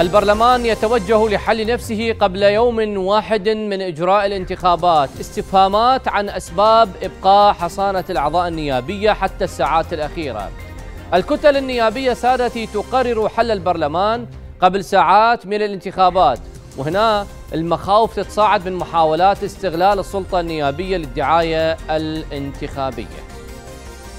البرلمان يتوجه لحل نفسه قبل يوم واحد من إجراء الانتخابات استفهامات عن أسباب إبقاء حصانة الأعضاء النيابية حتى الساعات الأخيرة الكتل النيابية سادتي تقرر حل البرلمان قبل ساعات من الانتخابات وهنا المخاوف تتصاعد من محاولات استغلال السلطة النيابية للدعاية الانتخابية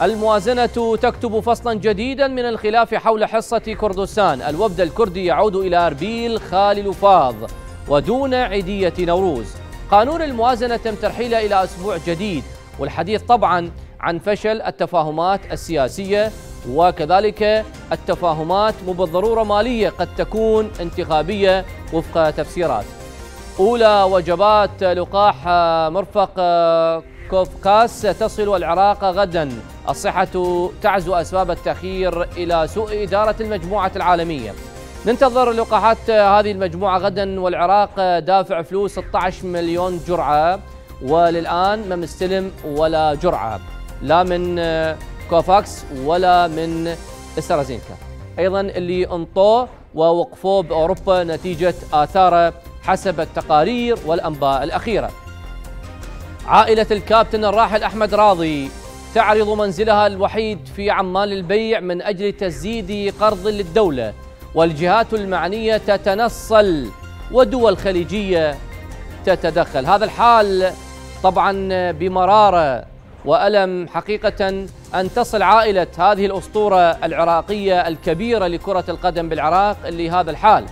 الموازنة تكتب فصلا جديدا من الخلاف حول حصة كردستان الوفد الكردي يعود إلى أربيل خالي لفاظ ودون عيدية نوروز قانون الموازنة تم ترحيله إلى أسبوع جديد والحديث طبعا عن فشل التفاهمات السياسية وكذلك التفاهمات مو بالضرورة مالية قد تكون انتخابية وفق تفسيرات أولى وجبات لقاح مرفق كوفكاس تصل العراق غدا الصحة تعزو أسباب التأخير إلى سوء إدارة المجموعة العالمية ننتظر لقاحات هذه المجموعة غدا والعراق دافع فلوس 16 مليون جرعة وللآن ما مستلم ولا جرعة لا من كوفاكس ولا من استرازينكا أيضا اللي انطوه ووقفوه بأوروبا نتيجة آثاره حسب التقارير والأنباء الأخيرة عائلة الكابتن الراحل أحمد راضي تعرض منزلها الوحيد في عمال البيع من أجل تسديد قرض للدولة والجهات المعنية تتنصل ودول خليجية تتدخل هذا الحال طبعا بمرارة وألم حقيقة أن تصل عائلة هذه الأسطورة العراقية الكبيرة لكرة القدم بالعراق لهذا الحال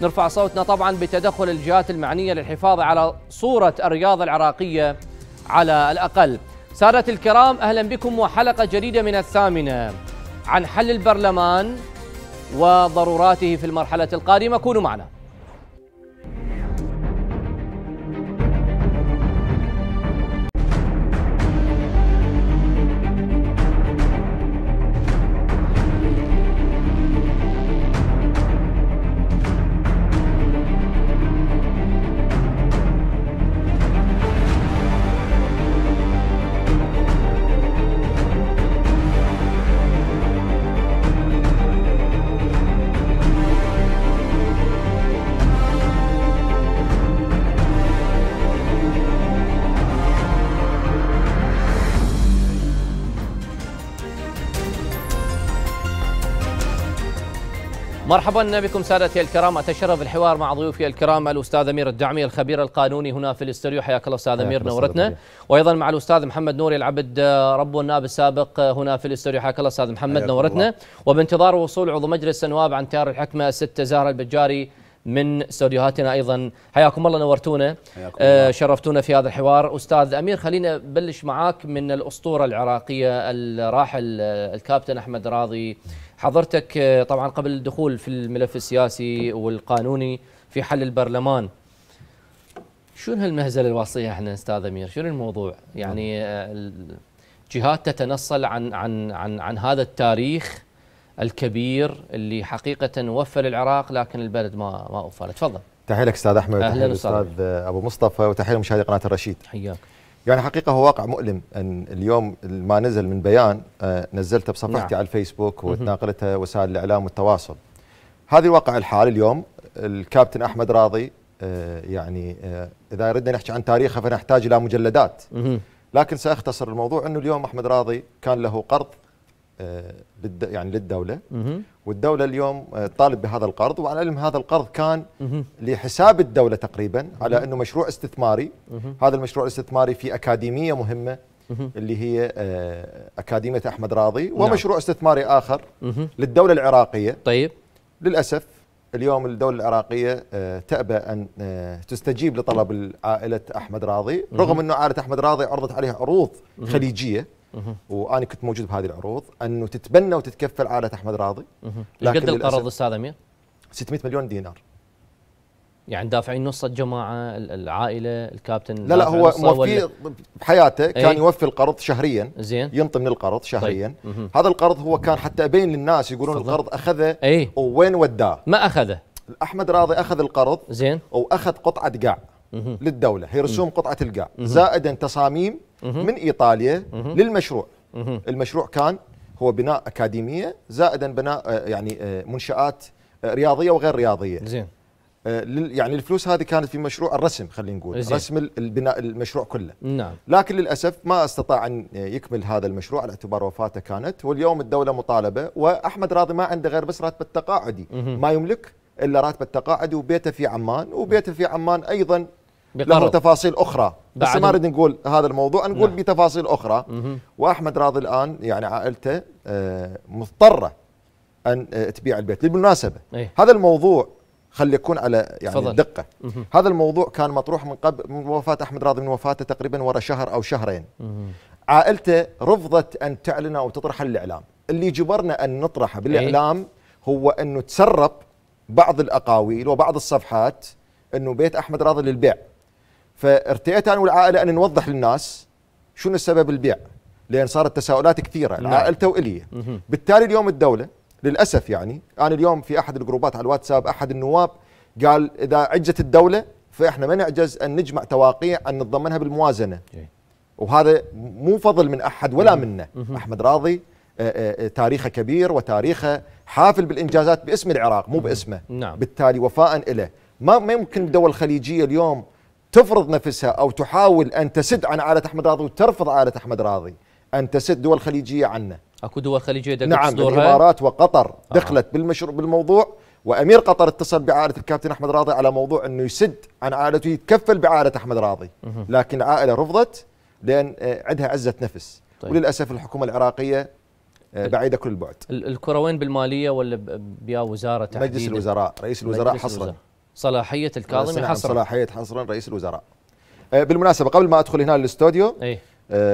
نرفع صوتنا طبعا بتدخل الجهات المعنية للحفاظ على صورة الرياضة العراقية على الأقل سارة الكرام أهلا بكم وحلقة جديدة من الثامنة عن حل البرلمان وضروراته في المرحلة القادمة كونوا معنا مرحبا بكم سادتي الكرام اتشرف الحوار مع ضيوفي الكرام الاستاذ امير الدعمي الخبير القانوني هنا في الاستوديو حياك الله استاذ امير نورتنا وايضا مع الاستاذ محمد نوري العبد رب النائب السابق هنا في الاستوديو حياك الله استاذ محمد نورتنا وبانتظار وصول عضو مجلس النواب عن تيار الحكمه الست زهره البجاري من استوديوهاتنا ايضا حياكم الله نورتونا حياكم آه، الله. شرفتونا في هذا الحوار استاذ امير خلينا نبلش معاك من الاسطوره العراقيه الراحل آه، الكابتن احمد راضي حضرتك آه، طبعا قبل الدخول في الملف السياسي والقانوني في حل البرلمان شنو هالمهزله الوصيه احنا استاذ امير شنو الموضوع يعني نعم. آه، الجهات تتنصل عن عن عن عن هذا التاريخ الكبير اللي حقيقه وفى للعراق لكن البلد ما ما وفى تفضل تحيه لك استاذ احمد اهلا استاذ ابو مصطفى وتحيه لمشاهدي قناه الرشيد حياك يعني حقيقه هو واقع مؤلم ان اليوم ما نزل من بيان آه، نزلته بصفحتي نعم. على الفيسبوك وتناقلته وسائل الاعلام والتواصل. هذه واقع الحال اليوم الكابتن احمد راضي آه، يعني آه، اذا ردنا نحكي عن تاريخه فنحتاج الى مجلدات. لكن ساختصر الموضوع انه اليوم احمد راضي كان له قرض آه، يعني للدولة والدولة اليوم آه، طالب بهذا القرض وعلى علم هذا القرض كان لحساب الدولة تقريبا على أنه مشروع استثماري هذا المشروع الاستثماري في أكاديمية مهمة اللي هي آه، أكاديمية أحمد راضي نعم. ومشروع استثماري آخر للدولة العراقية طيب للأسف اليوم الدولة العراقية تأبى أن تستجيب لطلب عائلة أحمد راضي رغم أنه عائلة أحمد راضي عرضت عليها عروض خليجية وانا كنت موجود بهذه العروض انه تتبنى وتتكفل عائله احمد راضي قد القرض استاذ امير؟ 600 مليون دينار يعني دافعين نص الجماعه العائله الكابتن لا لا هو موفي بحياته إيه. كان يوفي القرض شهريا زين ينطي من القرض شهريا طيب. هذا القرض هو كان حتى ابين للناس يقولون القرض اخذه ايه؟ وين وداه ما اخذه احمد راضي اخذ القرض زين واخذ قطعه قاع للدوله هي رسوم قطعه القاع زائدا تصاميم من ايطاليا للمشروع المشروع كان هو بناء اكاديميه زائدا بناء آه، يعني آه، منشات آه، رياضيه وغير رياضيه زين يعني الفلوس هذه كانت في مشروع الرسم خلينا نقول زين. رسم البناء المشروع كله نعم. لكن للاسف ما استطاع ان يكمل هذا المشروع على اعتبار وفاته كانت واليوم الدوله مطالبه واحمد راضي ما عنده غير بس راتبه التقاعدي ما يملك الا راتبه التقاعدي وبيته في عمان وبيته في عمان ايضا بقرض. له تفاصيل اخرى بس ما نريد نقول هذا الموضوع نقول نعم. بتفاصيل اخرى مه. واحمد راضي الان يعني عائلته آه، مضطره ان آه، تبيع البيت بالمناسبه ايه؟ هذا الموضوع خلي يكون على يعني فضل. الدقه مه. هذا الموضوع كان مطروح من قبل من وفاه احمد راضي من وفاته تقريبا ورا شهر او شهرين مه. عائلته رفضت ان تعلن او تطرح الاعلام اللي جبرنا ان نطرحه بالاعلام ايه؟ هو انه تسرب بعض الاقاويل وبعض الصفحات انه بيت احمد راضي للبيع فارتئيت انا والعائله ان نوضح للناس شنو السبب البيع لان صارت تساؤلات كثيره نعم. عائلته والي بالتالي اليوم الدوله للاسف يعني انا اليوم في احد الجروبات على الواتساب احد النواب قال اذا عجت الدوله فاحنا ما نعجز ان نجمع تواقيع ان نتضمنها بالموازنه إيه. وهذا مو فضل من احد ولا منا احمد راضي آه، آه، آه، تاريخه كبير وتاريخه حافل بالانجازات باسم العراق مو باسمه نعم. بالتالي وفاء له ما ما يمكن الدول الخليجيه اليوم تفرض نفسها أو تحاول أن تسد عن عائلة أحمد راضي وترفض عائلة أحمد راضي أن تسد دول خليجية عنه أكو دول خليجية دقت نعم صدورها. الإمارات وقطر آه. دخلت آه. بالمشروع بالموضوع وامير قطر اتصل بعائله الكابتن احمد راضي على موضوع انه يسد عن عائلته يتكفل بعائله احمد راضي لكن العائله رفضت لان آه، عندها عزه نفس طيب. وللاسف الحكومه العراقيه آه، بعيده كل البعد الكره وين بالماليه ولا بيا وزاره تحديدا مجلس الوزراء رئيس الوزراء حصرا صلاحيه الكاظمي حصرا صلاحيه حصرا رئيس الوزراء آه، بالمناسبه قبل ما ادخل هنا للاستوديو ايه؟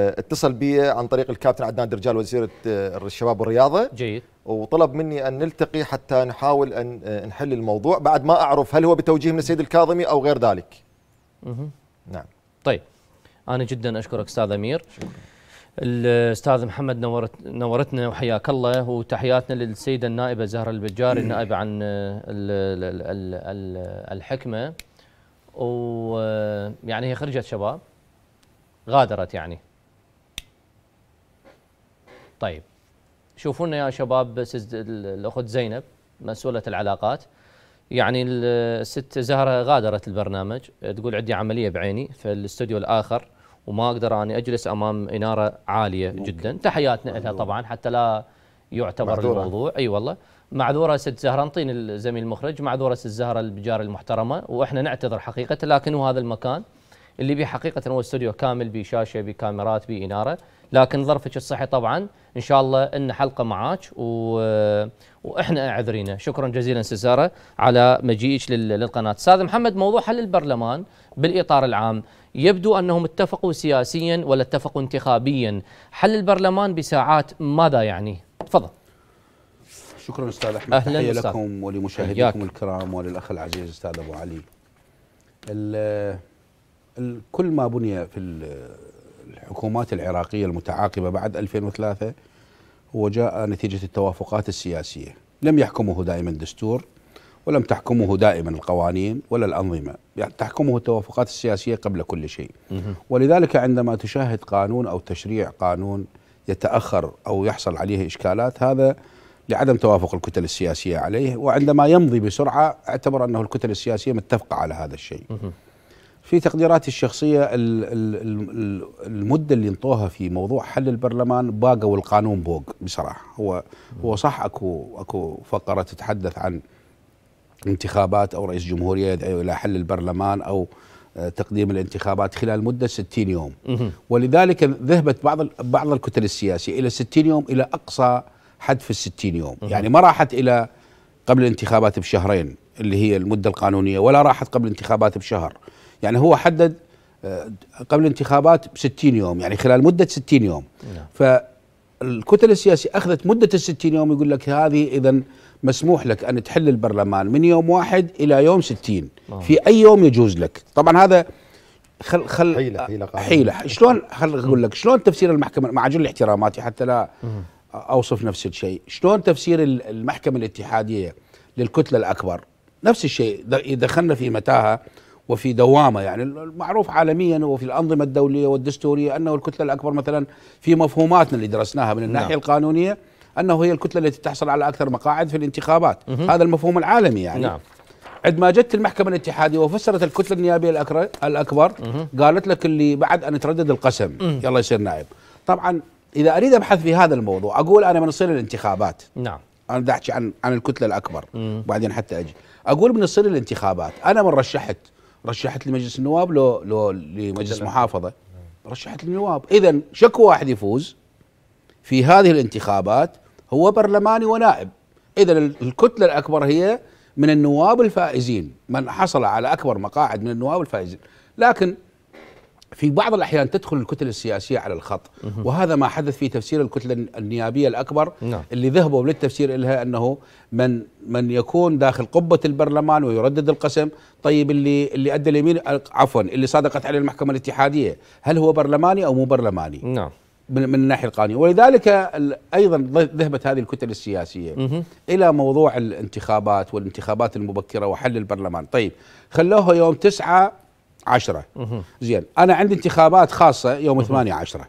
اتصل بي عن طريق الكابتن عدنان درجال وزير الشباب والرياضه جيد وطلب مني ان نلتقي حتى نحاول ان آه، نحل الموضوع بعد ما اعرف هل هو بتوجيه من السيد الكاظمي او غير ذلك. اها نعم. طيب انا جدا اشكرك استاذ امير شكرا. الاستاذ محمد نورت نورتنا وحياك الله وتحياتنا للسيده النائبه زهره البجاري النائبه عن الحكمه ويعني هي خرجت شباب غادرت يعني طيب شوفوا لنا يا شباب الاخت زينب مسؤوله العلاقات يعني الست زهره غادرت البرنامج تقول عندي عمليه بعيني في الاستوديو الاخر وما اقدر اني اجلس امام اناره عاليه ممكن. جدا تحياتنا لها طبعا حتى لا يعتبر معذورة. الموضوع اي أيوة والله معذوره ست زهره انطين الزميل المخرج معذوره ست زهره البجار المحترمه واحنا نعتذر حقيقه لكن هو هذا المكان اللي به حقيقه هو استوديو كامل بشاشه بكاميرات باناره لكن ظرفك الصحي طبعا ان شاء الله ان حلقه معاك و... واحنا اعذرينا شكرا جزيلا سيساره على مجيئك للقناه استاذ محمد موضوع حل البرلمان بالاطار العام يبدو انهم اتفقوا سياسيا ولا اتفقوا انتخابيا حل البرلمان بساعات ماذا يعني تفضل شكرا استاذ احمد أهلاً تحيه أستاذ. لكم ولمشاهديكم الكرام وللاخ العزيز استاذ ابو علي كل ما بني في الحكومات العراقية المتعاقبة بعد 2003 هو جاء نتيجة التوافقات السياسية لم يحكمه دائما الدستور ولم تحكمه دائما القوانين ولا الأنظمة يعني تحكمه التوافقات السياسية قبل كل شيء ولذلك عندما تشاهد قانون أو تشريع قانون يتأخر أو يحصل عليه إشكالات هذا لعدم توافق الكتل السياسية عليه وعندما يمضي بسرعة اعتبر أنه الكتل السياسية متفقة على هذا الشيء في تقديراتي الشخصية المدة اللي انطوها في موضوع حل البرلمان باقوا القانون بوق بصراحة هو هو صح اكو اكو فقرة تتحدث عن انتخابات او رئيس جمهورية يدعو الى حل البرلمان او آه، تقديم الانتخابات خلال مدة 60 يوم ولذلك ذهبت بعض بعض الكتل السياسية إلى 60 يوم إلى أقصى حد في ال 60 يوم يعني ما راحت إلى قبل الانتخابات بشهرين اللي هي المدة القانونية ولا راحت قبل الانتخابات بشهر يعني هو حدد آه، قبل الانتخابات ب 60 يوم يعني خلال مده 60 يوم نعم. فالكتل السياسيه اخذت مده ال 60 يوم يقول لك هذه اذا مسموح لك ان تحل البرلمان من يوم واحد الى يوم 60 آه. في اي يوم يجوز لك طبعا هذا خل خل حيله حيله, حيلة. شلون خل اقول لك شلون تفسير المحكمه مع جل احتراماتي حتى لا اوصف نفس الشيء شلون تفسير المحكمه الاتحاديه للكتله الاكبر نفس الشيء دخلنا في متاهه وفي دوامه يعني المعروف عالميا وفي الانظمه الدوليه والدستوريه انه الكتله الاكبر مثلا في مفهوماتنا اللي درسناها من الناحيه نعم. القانونيه انه هي الكتله التي تحصل على اكثر مقاعد في الانتخابات مه. هذا المفهوم العالمي يعني نعم. عندما جت المحكمه الاتحاديه وفسرت الكتله النيابيه الاكبر مه. قالت لك اللي بعد ان تردد القسم مه. يلا يصير نائب طبعا اذا اريد ابحث في هذا الموضوع اقول انا من صير الانتخابات نعم انا بدي احكي عن عن الكتله الاكبر وبعدين حتى اجي اقول من صير الانتخابات انا من رشحت رشحت لمجلس النواب لو لو لمجلس محافظه رشحت للنواب اذا شكو واحد يفوز في هذه الانتخابات هو برلماني ونائب اذا الكتله الاكبر هي من النواب الفائزين من حصل على اكبر مقاعد من النواب الفائزين لكن في بعض الأحيان تدخل الكتل السياسية على الخط وهذا ما حدث في تفسير الكتلة النيابية الأكبر نعم. اللي ذهبوا للتفسير لها أنه من من يكون داخل قبة البرلمان ويردد القسم طيب اللي اللي أدى اليمين عفوا اللي صادقت عليه المحكمة الاتحادية هل هو برلماني أو مو برلماني نعم من, من الناحيه القانونيه ولذلك ايضا ذهبت هذه الكتل السياسيه الى موضوع الانتخابات والانتخابات المبكره وحل البرلمان طيب خلوها يوم 9 10 زين انا عندي انتخابات خاصه يوم 8 10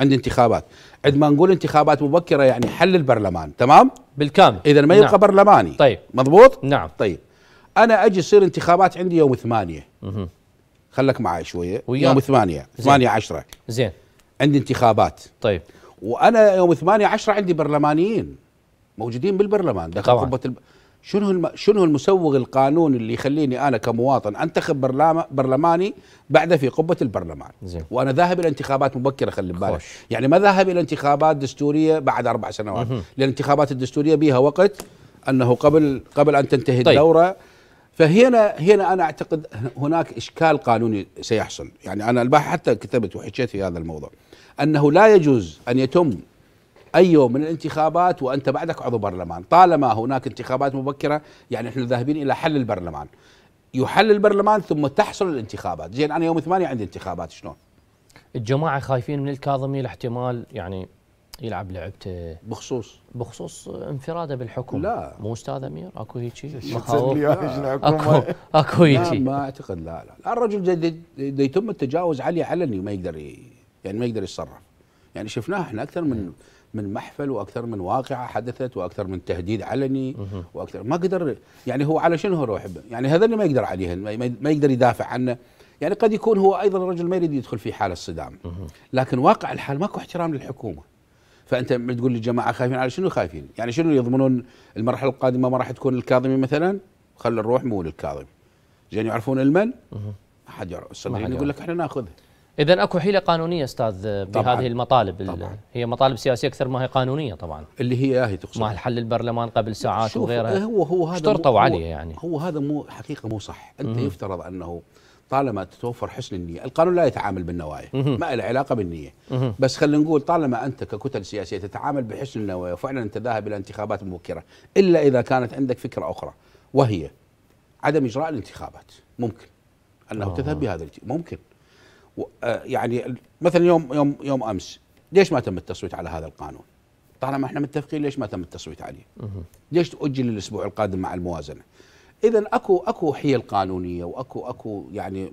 عندي انتخابات عندما نقول انتخابات مبكره يعني حل البرلمان تمام بالكامل اذا ما يبقى نعم. برلماني طيب مضبوط نعم طيب انا اجي تصير انتخابات عندي يوم 8 خلك معي شويه ويا. يوم 8 8 10 زين عندي انتخابات طيب وانا يوم 8 10 عندي برلمانيين موجودين بالبرلمان داخل قبه الب... شنو الم... شنو المسوغ القانون اللي يخليني انا كمواطن انتخب برلماني بعد في قبه البرلمان زين. وانا ذاهب الى انتخابات مبكره خلي بالك يعني ما ذاهب الى انتخابات دستوريه بعد اربع سنوات لان الانتخابات الدستوريه بها وقت انه قبل قبل ان تنتهي طيب. الدوره فهنا هنا انا اعتقد هناك اشكال قانوني سيحصل يعني انا البارحه حتى كتبت وحكيت في هذا الموضوع انه لا يجوز ان يتم أي يوم من الانتخابات وأنت بعدك عضو برلمان طالما هناك انتخابات مبكرة يعني احنا ذاهبين إلى حل البرلمان يحل البرلمان ثم تحصل الانتخابات زين أنا يوم ثمانية عندي انتخابات شلون الجماعة خايفين من الكاظمي الاحتمال يعني يلعب لعبته بخصوص بخصوص انفراده بالحكم لا مو استاذ امير اكو هيك شيء اكو اكو هيك ما اعتقد لا لا, الرجل يتم التجاوز عليه علني وما يقدر يعني ما يقدر يتصرف يعني شفناه احنا اكثر من من محفل واكثر من واقعه حدثت واكثر من تهديد علني واكثر ما قدر يعني هو على شنو روح يعني هذا اللي ما يقدر عليه ما يقدر يدافع عنه يعني قد يكون هو ايضا الرجل ما يريد يدخل في حاله صدام لكن واقع الحال ماكو احترام للحكومه فانت تقول لي الجماعه خايفين على شنو خايفين؟ يعني شنو يضمنون المرحله القادمه ما راح تكون الكاظمي مثلا؟ خلى نروح مو للكاظمي. زين يعرفون المن؟ ما حد يعرف الصدرين يقول لك احنا ناخذها. اذا اكو حيله قانونيه استاذ بهذه المطالب طبعاً. هي مطالب سياسيه اكثر ما هي قانونيه طبعا اللي هي هي تقصد مع الحل البرلمان قبل ساعات وغيرها هو هو هذا اشترطوا عليه يعني هو هذا مو حقيقه مو صح انت مم. يفترض انه طالما تتوفر حسن النية القانون لا يتعامل بالنوايا ما له علاقة بالنية بس خلينا نقول طالما أنت ككتل سياسية تتعامل بحسن النوايا وفعلا أنت ذاهب إلى انتخابات مبكرة إلا إذا كانت عندك فكرة أخرى وهي عدم إجراء الانتخابات ممكن أنه آه. تذهب بهذا ممكن آه، يعني مثلا يوم يوم يوم امس ليش ما تم التصويت على هذا القانون؟ طالما احنا متفقين ليش ما تم التصويت عليه؟ ليش تؤجل الاسبوع القادم مع الموازنه؟ اذا اكو اكو حيل قانونيه واكو اكو يعني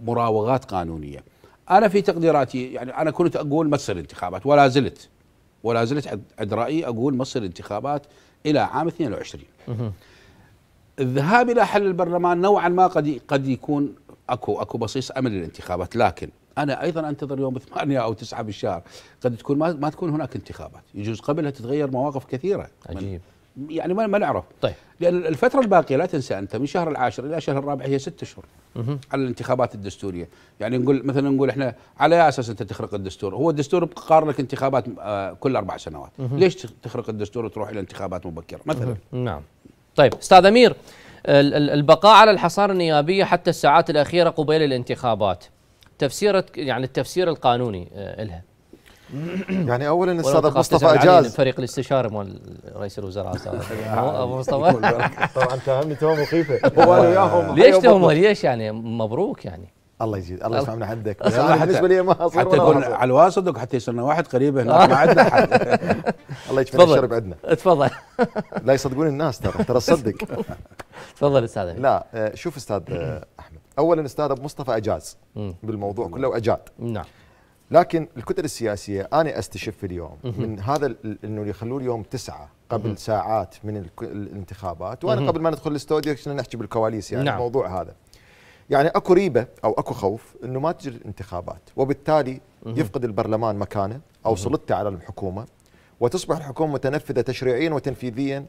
مراوغات قانونيه. انا في تقديراتي يعني انا كنت اقول ما تصير انتخابات ولا زلت ولا زلت عند رايي اقول ما تصير انتخابات الى عام 22. الذهاب الى حل البرلمان نوعا ما قد قد يكون اكو اكو بصيص امل للانتخابات لكن انا ايضا انتظر يوم 8 او 9 بالشهر قد تكون ما, ما تكون هناك انتخابات يجوز قبلها تتغير مواقف كثيره عجيب يعني ما ما نعرف طيب لان الفتره الباقيه لا تنسى انت من شهر العاشر الى شهر الرابع هي ست اشهر على الانتخابات الدستوريه يعني نقول مثلا نقول احنا على اساس انت تخرق الدستور هو الدستور قارن لك انتخابات آه، كل اربع سنوات ليش تخرق الدستور وتروح الى انتخابات مبكره مثلا نعم طيب استاذ امير البقاء على الحصار النيابية حتى الساعات الأخيرة قبيل الانتخابات تفسير يعني التفسير القانوني آه، لها يعني اولا الاستاذ مصطفى اجاز فريق الاستشاره مال رئيس الوزراء ابو يعني مصطفى طبعا تهمني تهمه مخيفه هو وياهم ليش أيوة، تهمه ليش يعني مبروك يعني الله يزيد الله يسمع من عندك انا بالنسبه لي ما اصير حتى يكون على الواسطك وحتى يصير لنا واحد قريب هناك آه. ما عندنا حد الله يشفي الشرب عندنا تفضل لا يصدقون الناس ترى ترى تصدق تفضل استاذ لا آه، شوف استاذ آه، احمد اولا استاذ ابو مصطفى اجاز بالموضوع كله واجاد نعم لكن الكتل السياسيه انا استشف اليوم من هذا انه يخلوه اليوم تسعه قبل ساعات من الانتخابات وانا قبل ما ندخل الاستوديو كنا نحكي بالكواليس يعني نعم. الموضوع هذا يعني اكو ريبه او اكو خوف انه ما تجري الانتخابات وبالتالي يفقد البرلمان مكانه او سلطته على الحكومه وتصبح الحكومه متنفذه تشريعيا وتنفيذيا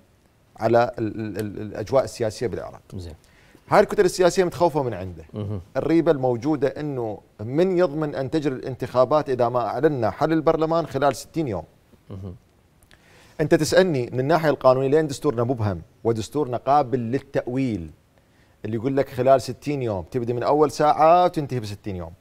على الـ الـ الـ الاجواء السياسيه بالعراق. زين. هاي الكتل السياسيه متخوفه من عنده. الريبه الموجوده انه من يضمن ان تجري الانتخابات اذا ما اعلنا حل البرلمان خلال 60 يوم. انت تسالني من الناحيه القانونيه لين دستورنا مبهم ودستورنا قابل للتاويل. اللي يقول لك خلال 60 يوم تبدا من اول ساعه وتنتهي ب 60 يوم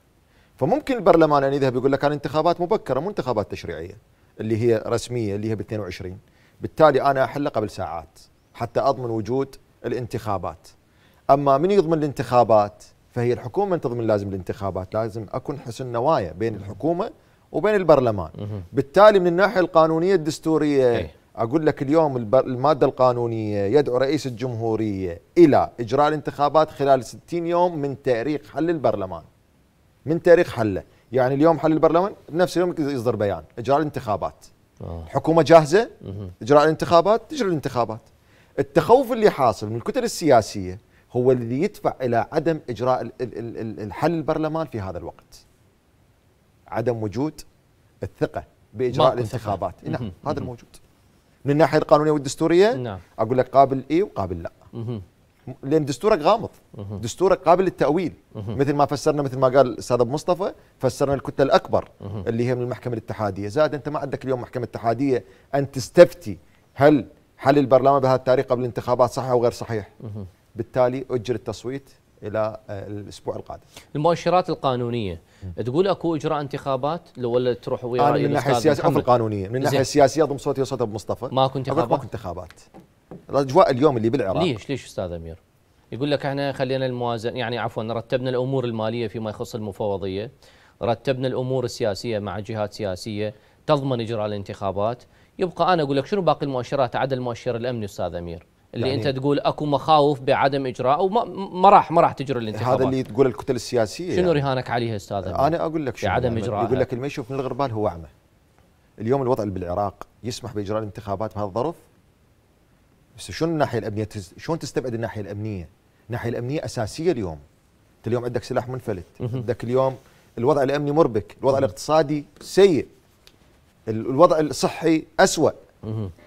فممكن البرلمان ان يذهب يقول لك انا انتخابات مبكره مو انتخابات تشريعيه اللي هي رسميه اللي هي ب 22 بالتالي انا احل قبل ساعات حتى اضمن وجود الانتخابات اما من يضمن الانتخابات فهي الحكومه من تضمن لازم الانتخابات لازم اكون حسن نوايا بين الحكومه وبين البرلمان بالتالي من الناحيه القانونيه الدستوريه إيه. اقول لك اليوم الماده القانونيه يدعو رئيس الجمهوريه الى اجراء الانتخابات خلال 60 يوم من تاريخ حل البرلمان من تاريخ حله يعني اليوم حل البرلمان بنفس اليوم يصدر بيان اجراء الانتخابات آه. الحكومه جاهزه اجراء الانتخابات تجري الانتخابات التخوف اللي حاصل من الكتل السياسيه هو اللي يدفع الى عدم اجراء الحل البرلمان في هذا الوقت عدم وجود الثقه باجراء الانتخابات نعم هذا الموجود من الناحيه القانونيه والدستوريه نعم. اقول لك قابل اي وقابل لا مه. لان دستورك غامض مه. دستورك قابل للتاويل مثل ما فسرنا مثل ما قال الاستاذ ابو مصطفى فسرنا الكتله الاكبر مه. اللي هي من المحكمه الاتحاديه زائد انت ما عندك اليوم محكمه اتحاديه ان تستفتي هل حل البرلمان بهذا التاريخ قبل الانتخابات صحيح او غير صحيح مه. بالتالي اجر التصويت الى آه، الاسبوع القادم. المؤشرات القانونيه تقول اكو اجراء انتخابات لو ولا تروح ويا انا من الناحيه السياسيه او القانونيه من الناحيه السياسيه ضم صوتي وصوت ابو مصطفى ماكو انتخابات ماكو انتخابات الاجواء اليوم اللي بالعراق ليش ليش استاذ امير؟ يقول لك احنا خلينا الموازن يعني عفوا رتبنا الامور الماليه فيما يخص المفوضيه رتبنا الامور السياسيه مع جهات سياسيه تضمن اجراء الانتخابات يبقى انا اقول لك شنو باقي المؤشرات عدا المؤشر الامني استاذ امير اللي يعني انت تقول اكو مخاوف بعدم اجراء او ما راح ما راح تجري الانتخابات هذا اللي تقول الكتل السياسيه شنو يعني رهانك عليها استاذ انا اقول لك شنو بعدم اجراء يقول لك اللي ما يشوف من الغربال هو اعمى اليوم الوضع اللي بالعراق يسمح باجراء الانتخابات بهذا الظرف بس شنو الناحيه الامنيه شلون تستبعد الناحيه الامنيه الناحيه الامنيه اساسيه اليوم انت اليوم عندك سلاح منفلت عندك اليوم الوضع الامني مربك الوضع الاقتصادي سيء الوضع الصحي اسوا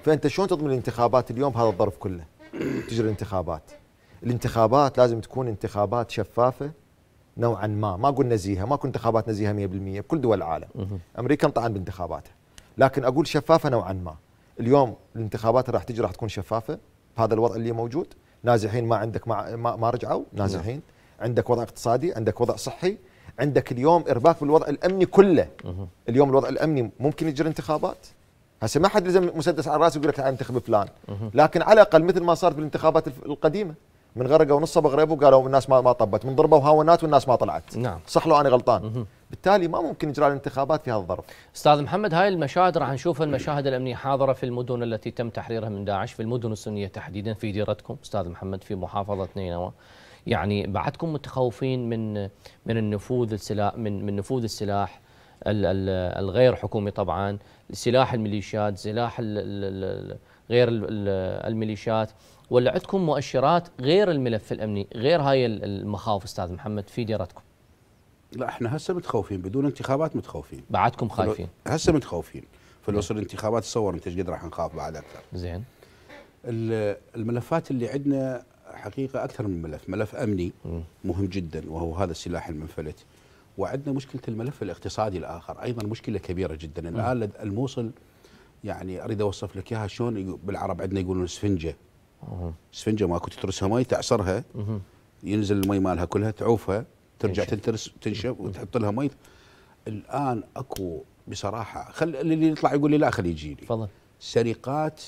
فانت شلون تضمن الانتخابات اليوم بهذا الظرف كله تجري انتخابات الانتخابات لازم تكون انتخابات شفافه نوعا ما ما اقول نزيهه ماكو انتخابات نزيهه 100% بكل دول العالم امريكا طعن بانتخاباتها لكن اقول شفافه نوعا ما اليوم الانتخابات راح تجري راح تكون شفافه بهذا الوضع اللي موجود نازحين ما عندك ما, ما, ما رجعوا نازحين نعم. عندك وضع اقتصادي عندك وضع صحي عندك اليوم ارباك بالوضع الامني كله اليوم الوضع الامني ممكن يجري انتخابات هسه ما حد لزم مسدس على راسه يقول لك تعال انتخب فلان لكن على الاقل مثل ما صار بالانتخابات القديمه من غرقوا ونص بغريب وقالوا الناس ما ما طبت من ضربوا هاونات والناس ما طلعت نعم صح لو انا غلطان مه. بالتالي ما ممكن اجراء الانتخابات في هذا الظرف استاذ محمد هاي المشاهد راح نشوفها المشاهد الامنيه حاضره في المدن التي تم تحريرها من داعش في المدن السنيه تحديدا في ديرتكم استاذ محمد في محافظه نينوى يعني بعدكم متخوفين من من النفوذ السلاح من من نفوذ السلاح الغير حكومي طبعا سلاح الميليشيات سلاح غير الميليشيات ولا عندكم مؤشرات غير الملف الامني غير هاي المخاوف استاذ محمد في ديرتكم لا احنا هسه متخوفين بدون انتخابات متخوفين بعدكم خايفين هسه متخوفين الوصول الانتخابات تصور انت ايش قد راح نخاف بعد اكثر زين الملفات اللي عندنا حقيقه اكثر من ملف ملف امني مهم جدا وهو هذا السلاح المنفلت وعندنا مشكله الملف الاقتصادي الاخر ايضا مشكله كبيره جدا الان الموصل يعني اريد اوصف لك اياها شلون بالعرب عندنا يقولون اسفنجه اسفنجه ماكو تترسها مي تعصرها ينزل المي مالها كلها تعوفها ترجع تنترس تنشف وتحط لها مي الان اكو بصراحه خل اللي يطلع يقول لي لا خليه يجي لي تفضل سرقات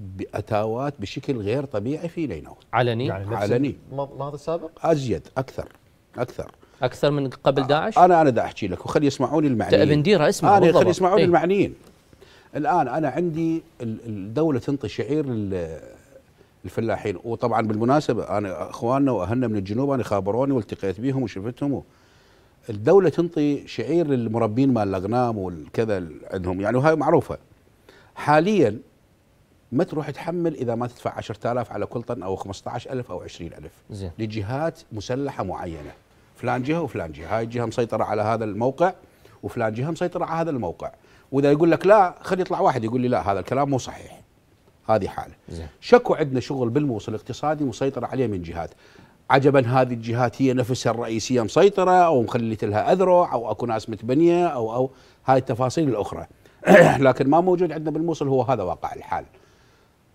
باتاوات بشكل غير طبيعي في لينوى علني يعني علني ما هذا السابق ازيد اكثر اكثر اكثر من قبل آه، داعش؟ انا انا دا احكي لك وخلي يسمعوني المعنيين ابن ديره اسمع انا خلي يسمعوني ايه؟ المعنيين الان انا عندي الدوله تنطي شعير الفلاحين وطبعا بالمناسبه انا اخواننا واهلنا من الجنوب انا خابروني والتقيت بيهم وشفتهم الدوله تنطي شعير للمربين مال الاغنام والكذا عندهم يعني وهاي معروفه حاليا ما تروح تحمل اذا ما تدفع 10000 على كل طن او 15000 او 20000 زين لجهات مسلحه معينه فلان جهه وفلان جهه هاي الجهه مسيطره على هذا الموقع وفلان جهه مسيطره على هذا الموقع واذا يقول لك لا خلي يطلع واحد يقول لي لا هذا الكلام مو صحيح هذه حاله شكوا شكو عندنا شغل بالموصل الاقتصادي مسيطر عليه من جهات عجبا هذه الجهات هي نفسها الرئيسيه مسيطره او مخليت لها اذرع او اكو ناس متبنيه او او هاي التفاصيل الاخرى لكن ما موجود عندنا بالموصل هو هذا واقع الحال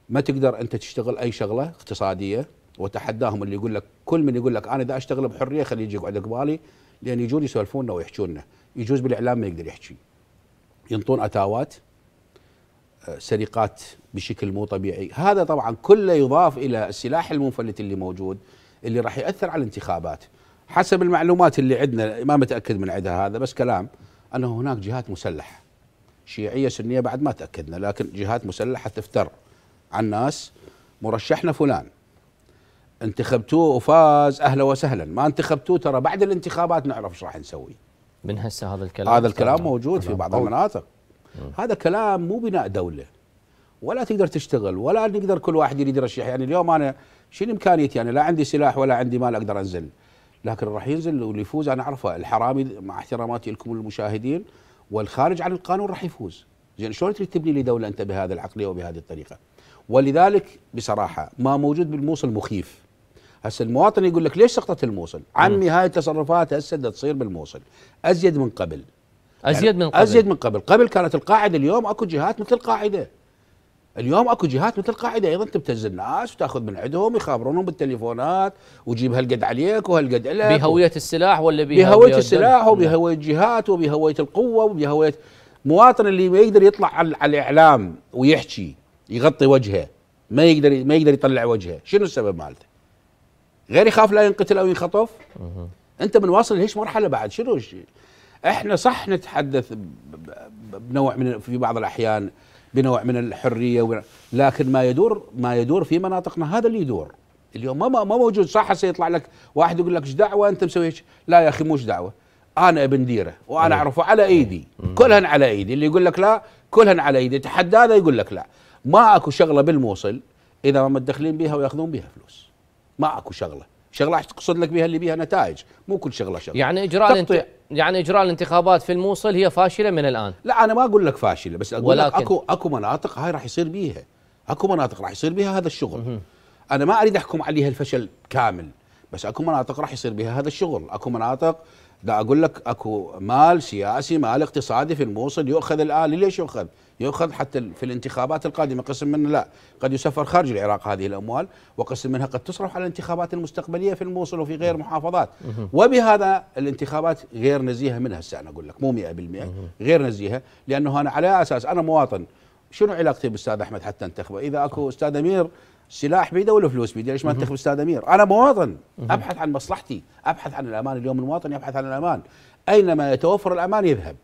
ما تقدر انت تشتغل اي شغله اقتصاديه وتحداهم اللي يقول لك كل من يقول لك انا اذا اشتغل بحريه خليه يجي يقعد قبالي لان يجون يسولفوننا ويحجوننا يجوز بالاعلام ما يقدر يحكي ينطون اتاوات آه، سرقات بشكل مو طبيعي هذا طبعا كله يضاف الى السلاح المنفلت اللي موجود اللي راح ياثر على الانتخابات حسب المعلومات اللي عندنا ما متاكد من عندها هذا بس كلام انه هناك جهات مسلحه شيعيه سنيه بعد ما تاكدنا لكن جهات مسلحه تفتر عن ناس مرشحنا فلان انتخبتوه وفاز اهلا وسهلا ما انتخبتوه ترى بعد الانتخابات نعرف ايش راح نسوي من هسه هذا الكلام هذا الكلام موجود في بعض المناطق هذا كلام مو بناء دوله ولا تقدر تشتغل ولا نقدر كل واحد يريد يرشح يعني اليوم انا شنو امكانيتي يعني لا عندي سلاح ولا عندي مال اقدر انزل لكن راح ينزل واللي يفوز انا اعرفه الحرامي مع احتراماتي لكم المشاهدين والخارج عن القانون راح يفوز زين شلون تريد تبني لي دوله انت بهذه العقليه وبهذه الطريقه ولذلك بصراحه ما موجود بالموصل مخيف هسه المواطن يقول لك ليش سقطت الموصل؟ عمي هاي التصرفات هسه تصير بالموصل ازيد من قبل ازيد يعني من قبل ازيد من قبل، قبل كانت القاعده اليوم اكو جهات مثل القاعده اليوم اكو جهات مثل القاعده ايضا تبتز الناس وتاخذ من عندهم يخابرونهم بالتليفونات وجيب هالقد عليك وهالقد لك بهويه السلاح ولا بهويه السلاح نعم. وبهويه الجهات وبهويه القوه وبهويه مواطن اللي ما يقدر يطلع على الاعلام ويحكي يغطي وجهه ما يقدر ما يقدر يطلع وجهه شنو السبب مالته غير يخاف لا ينقتل او ينخطف انت بنواصل هيش مرحله بعد شنو احنا صح نتحدث بنوع من في بعض الاحيان بنوع من الحريه لكن ما يدور ما يدور في مناطقنا هذا اللي يدور اليوم ما ما موجود صح هسه يطلع لك واحد يقول لك ايش دعوه انت مسوي ايش لا يا اخي موش دعوه انا ابن ديره وانا اعرفه على ايدي كلهن على ايدي اللي يقول لك لا كلهن على ايدي تحدى هذا يقول لك لا ما اكو شغله بالموصل اذا ما متدخلين بها وياخذون بها فلوس ما اكو شغله شغله تقصد لك بها اللي بها نتائج مو كل شغله شغله يعني اجراء الانت... يعني اجراء الانتخابات في الموصل هي فاشله من الان لا انا ما اقول لك فاشله بس اقول ولكن... لك اكو اكو مناطق هاي راح يصير بيها اكو مناطق راح يصير بها هذا الشغل انا ما اريد احكم عليها الفشل كامل بس اكو مناطق راح يصير بها هذا الشغل اكو مناطق دا اقول لك اكو مال سياسي مال اقتصادي في الموصل يؤخذ الان ليش يؤخذ يؤخذ حتى في الانتخابات القادمه قسم منه لا قد يسفر خارج العراق هذه الاموال وقسم منها قد تصرف على الانتخابات المستقبليه في الموصل وفي غير محافظات وبهذا الانتخابات غير نزيهه منها هسه انا اقول لك مو 100% غير نزيهه لانه انا على اساس انا مواطن شنو علاقتي بالاستاذ احمد حتى انتخبه اذا اكو استاذ امير سلاح بيده ولا فلوس بيده ليش ما انتخب استاذ امير انا مواطن ابحث عن مصلحتي ابحث عن الامان اليوم المواطن يبحث عن الامان اينما يتوفر الامان يذهب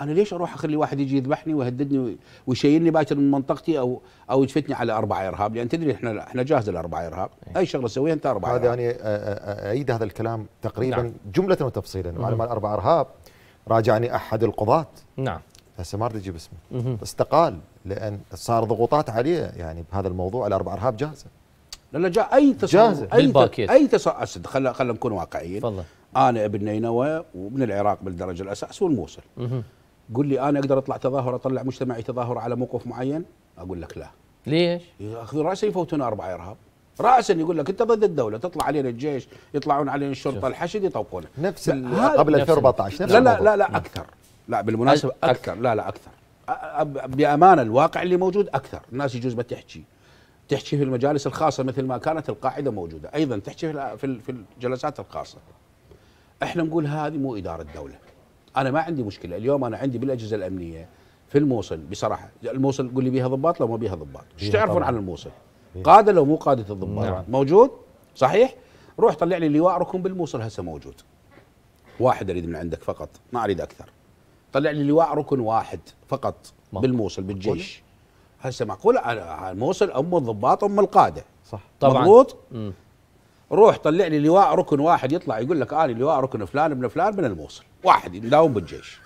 انا ليش اروح اخلي واحد يجي يذبحني ويهددني ويشيلني باكر من منطقتي او او يدفتني على اربعه ارهاب لان يعني تدري احنا احنا جاهز الاربعه ارهاب إيه. اي شغله تسويها انت اربعه هذا يعني آه، آه، آه، اعيد هذا الكلام تقريبا نعم. جمله وتفصيلا وعلى ما الاربع ارهاب راجعني احد القضاه نعم هسه ما اريد اجيب اسمه استقال لان صار ضغوطات عليه يعني بهذا الموضوع الاربع ارهاب جاهزه لا لا جاء اي تصور جاهزه اي اي تصور خلينا خلينا نكون واقعيين تفضل انا ابن نينوى ومن العراق بالدرجه الاساس والموصل قل لي انا اقدر اطلع تظاهر اطلع مجتمعي تظاهر على موقف معين اقول لك لا ليش ياخذون راسا يفوتون اربعه ارهاب راسا يقول لك انت ضد الدوله تطلع علينا الجيش يطلعون علينا الشرطه شوف. الحشد يطوقونه نفس قبل 2014 نفس لا لا لا, لا اكثر لا بالمناسبه اكثر لا لا اكثر بامانه الواقع اللي موجود اكثر الناس يجوز ما تحكي تحكي في المجالس الخاصه مثل ما كانت القاعده موجوده ايضا تحكي في في الجلسات الخاصه احنا نقول هذه مو اداره دوله انا ما عندي مشكله اليوم انا عندي بالاجهزه الامنيه في الموصل بصراحه الموصل قول لي بيها ضباط لو ما بيها ضباط ايش تعرفون عن الموصل قاده لو مو قاده الضباط نعم. موجود صحيح روح طلع لي لواء ركن بالموصل هسه موجود واحد اريد من عندك فقط ما اريد اكثر طلع لي لواء ركن واحد فقط بالموصل بالجيش هسه معقول الموصل ام الضباط ام القاده صح طبعا مضبوط مم. روح طلع لي لواء ركن واحد يطلع يقول لك انا لواء ركن فلان ابن فلان من الموصل واحد يداوم بالجيش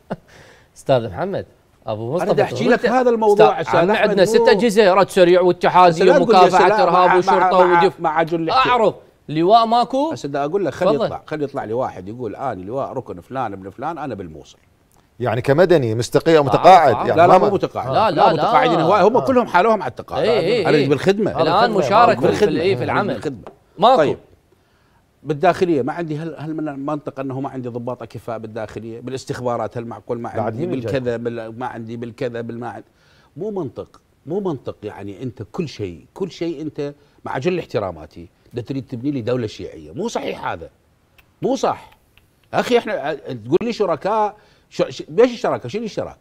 استاذ محمد ابو مصطفى انا احكي لك هذا الموضوع عشان عندنا ست اجهزه رد سريع والتحازي ومكافحه ارهاب وشرطه ودف مع جل اعرف لواء ماكو بس بدي اقول لك خلي يطلع خلي يطلع لي واحد يقول انا لواء ركن فلان ابن فلان انا بالموصل يعني كمدني مستقيم آه، متقاعد آه. يعني لا لا مو متقاعد لا لا, لا متقاعدين هم آه. كلهم حالهم على التقاعد اي إيه، إيه، اي بالخدمه الان مشارك بالخدمه في إيه، العمل ماكو طيب بالداخليه ما عندي هل هل من المنطق انه ما عندي ضباط اكفاء بالداخليه بالاستخبارات هل معقول ما عندي بالكذا بال ما عندي بالكذا بالما عندي مو منطق مو منطق يعني انت كل شيء كل شيء انت مع جل احتراماتي تريد تبني لي دوله شيعيه مو صحيح هذا مو صح اخي احنا تقول لي شركاء ليش الشراكه شنو الشراكه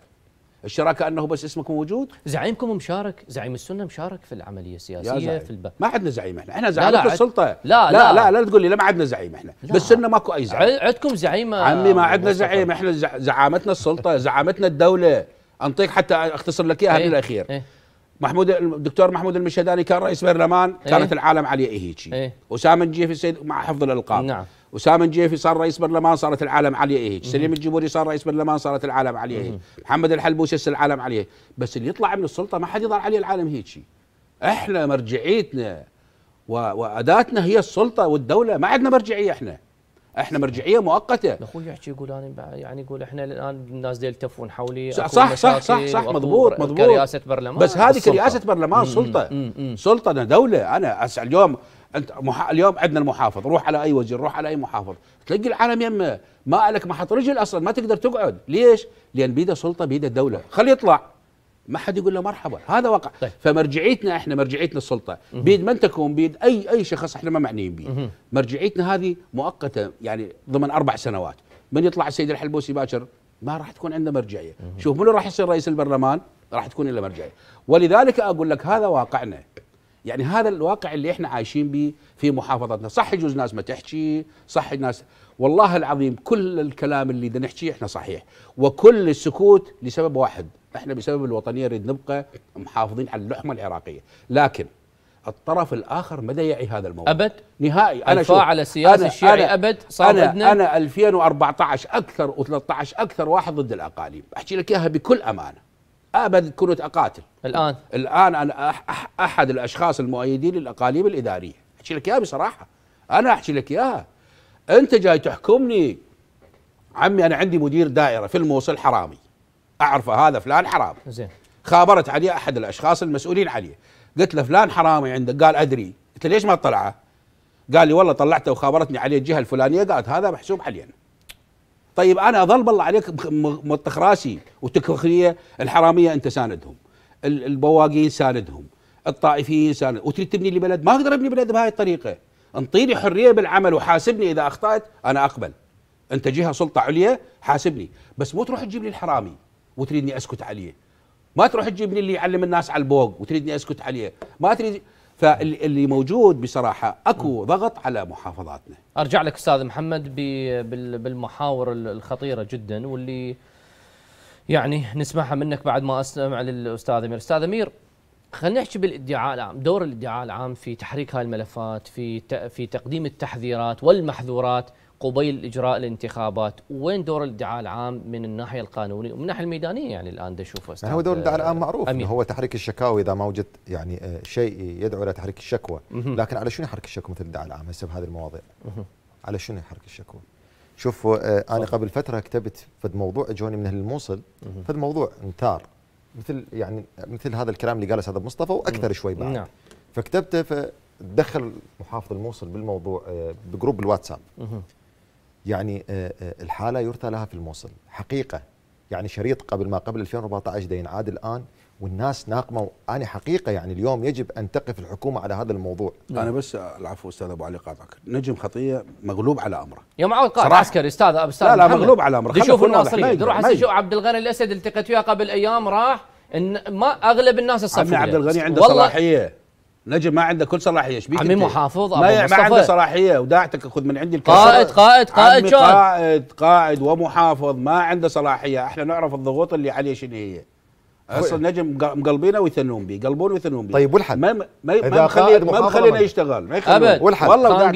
الشراكه انه بس اسمك موجود زعيمكم مشارك زعيم السنه مشارك في العمليه السياسيه في الب... ما عندنا زعيم احنا احنا زعيم لا لا السلطه لا لا, لا لا لا لا تقول لي لا ما عندنا زعيم احنا لا. بالسنه ماكو اي زعيم عندكم زعيم عمي ما عندنا زعيم احنا زعامتنا السلطه زعامتنا الدوله انطيك حتى اختصر لك اياها إيه، بالاخير إيه. محمود الدكتور محمود المشهداني كان رئيس برلمان كانت إيه. العالم عليه هيجي وسام الجيف السيد مع حفظ الالقاب نعم اسامه الجيفي صار رئيس برلمان صارت العالم عليه هيك سليم الجبوري صار رئيس برلمان صارت العالم عليه هيك محمد الحلبوسي هسه العالم عليه بس اللي يطلع من السلطه ما حد يضل عليه العالم هيك شيء احنا مرجعيتنا واداتنا هي السلطه والدوله ما عندنا مرجعيه احنا احنا مرجعيه مؤقته اخوي يحكي يقول انا يعني يقول احنا الان الناس دي يلتفون حولي صح صح صح صح, صح مضبوط مضبوط كرئاسه برلمان بس هذه كرئاسه برلمان سلطه سلطه انا دوله انا اليوم انت مح... اليوم عندنا المحافظ روح على اي وزير روح على اي محافظ تلاقي العالم يمه ما لك محط رجل اصلا ما تقدر تقعد ليش؟ لان بيده سلطه بيده الدوله خليه يطلع ما حد يقول له مرحبا هذا واقع طيب. فمرجعيتنا احنا مرجعيتنا السلطه بيد من تكون بيد اي اي شخص احنا ما معنيين به مرجعيتنا هذه مؤقته يعني ضمن اربع سنوات من يطلع السيد الحلبوسي باكر ما راح تكون عنده مرجعيه شوف من راح يصير رئيس البرلمان راح تكون له مرجعيه ولذلك اقول لك هذا واقعنا يعني هذا الواقع اللي احنا عايشين به في محافظتنا صح يجوز ناس ما تحكي صح ناس والله العظيم كل الكلام اللي بدنا نحكيه احنا صحيح وكل السكوت لسبب واحد احنا بسبب الوطنيه نريد نبقى محافظين على اللحمه العراقيه لكن الطرف الاخر ما يعي هذا الموضوع ابد نهائي انا الفاعل السياسي أنا الشيعي أنا ابد صامدنا انا انا 2014 اكثر و13 اكثر واحد ضد الاقاليم احكي لك اياها بكل امانه ابد كنت اقاتل الان الان انا أح احد الاشخاص المؤيدين للاقاليم الاداريه احكي لك اياها بصراحه انا احكي لك اياها انت جاي تحكمني عمي انا عندي مدير دائره في الموصل حرامي اعرفه هذا فلان حرامي زين خابرت عليه احد الاشخاص المسؤولين عليه قلت له فلان حرامي عندك قال ادري قلت له ليش ما طلعه قال لي والله طلعته وخابرتني عليه الجهه الفلانيه قالت هذا محسوب علينا طيب انا اظل بالله عليك مطخ راسي وتكفخريه الحراميه انت ساندهم البواقين ساندهم الطائفيين ساندهم وتريد تبني لي بلد ما اقدر ابني بلد بهاي الطريقه انطيني حريه بالعمل وحاسبني اذا اخطات انا اقبل انت جهه سلطه عليا حاسبني بس مو تروح تجيب لي الحرامي وتريدني اسكت عليه ما تروح تجيب لي اللي يعلم الناس على البوق وتريدني اسكت عليه ما تريد فاللي موجود بصراحه اكو ضغط على محافظاتنا ارجع لك استاذ محمد بالمحاور الخطيره جدا واللي يعني نسمعها منك بعد ما اسمع للاستاذ امير استاذ امير خلينا نحكي بالادعاء العام دور الادعاء العام في تحريك هاي الملفات في في تقديم التحذيرات والمحذورات قبيل اجراء الانتخابات وين دور الادعاء العام من الناحيه القانونيه ومن الناحيه الميدانيه يعني الان اشوفه استاذ هو دور الادعاء العام معروف أمين. هو تحريك الشكاوي اذا ما وجد يعني آه، شيء يدعو الى تحريك الشكوى لكن على شنو يحرك الشكوى مثل الادعاء العام هسه بهذه المواضيع على شنو يحرك الشكوى شوف آه، انا قبل فتره كتبت فد موضوع اجوني من الموصل فد موضوع انتار مثل يعني مثل هذا الكلام اللي قاله هذا مصطفى واكثر شوي بعد نعم. فكتبته فدخل محافظ الموصل بالموضوع آه، بجروب الواتساب يعني آه، آه، الحالة يرثى لها في الموصل حقيقة يعني شريط قبل ما قبل 2014 دين عاد الآن والناس ناقمه انا حقيقه يعني اليوم يجب ان تقف الحكومه على هذا الموضوع نعم. انا بس العفو استاذ ابو علي قاطعك نجم خطيه مغلوب على امره يوم عود قائد عسكري استاذ استاذ لا لا محمد. مغلوب على امره شوف الناصري تروح هسه شوف عبد الغني الاسد التقيت وياه قبل ايام راح إن ما اغلب الناس الصف عمي عبد الغني عنده صلاحيه نجم ما عنده كل صلاحيه ايش بيك عمي محافظ ابو ما, ما عنده صلاحيه وداعتك خذ من عندي الكسر قائد قائد قائد شو قائد قائد ومحافظ ما عنده صلاحيه احنا نعرف الضغوط اللي عليه شنو هي اصلا نجم مقلبينه ويثنون بيه قلبون ويثنون بيه طيب والحد ما ما ما مخلينا يشتغل ما يخلونه ابد والله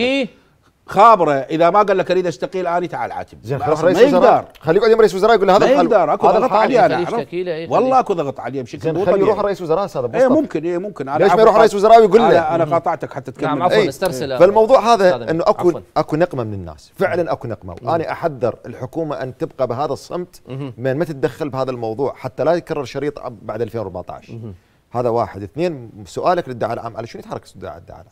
خابره اذا ما قال لك اريد استقيل الان تعال عاتب زين خلاص رئيس وزراء خليه يقعد يم رئيس وزراء يقول له هذا ما يقدر اكو ضغط عليه انا والله اكو ضغط عليه بشكل زين خليه يروح رئيس وزراء هذا اي ممكن اي ممكن أنا ليش ما يروح رئيس وزراء ويقول له انا قاطعتك حتى نعم، تكمل نعم عفوا إيه. استرسل فالموضوع هذا انه نعم. اكو اكو نقمه من الناس فعلا اكو نقمه وانا احذر الحكومه ان تبقى بهذا الصمت من ما تتدخل بهذا الموضوع حتى لا يكرر شريط بعد 2014 هذا واحد اثنين سؤالك للدعاء العام على شنو يتحرك الدعاء العام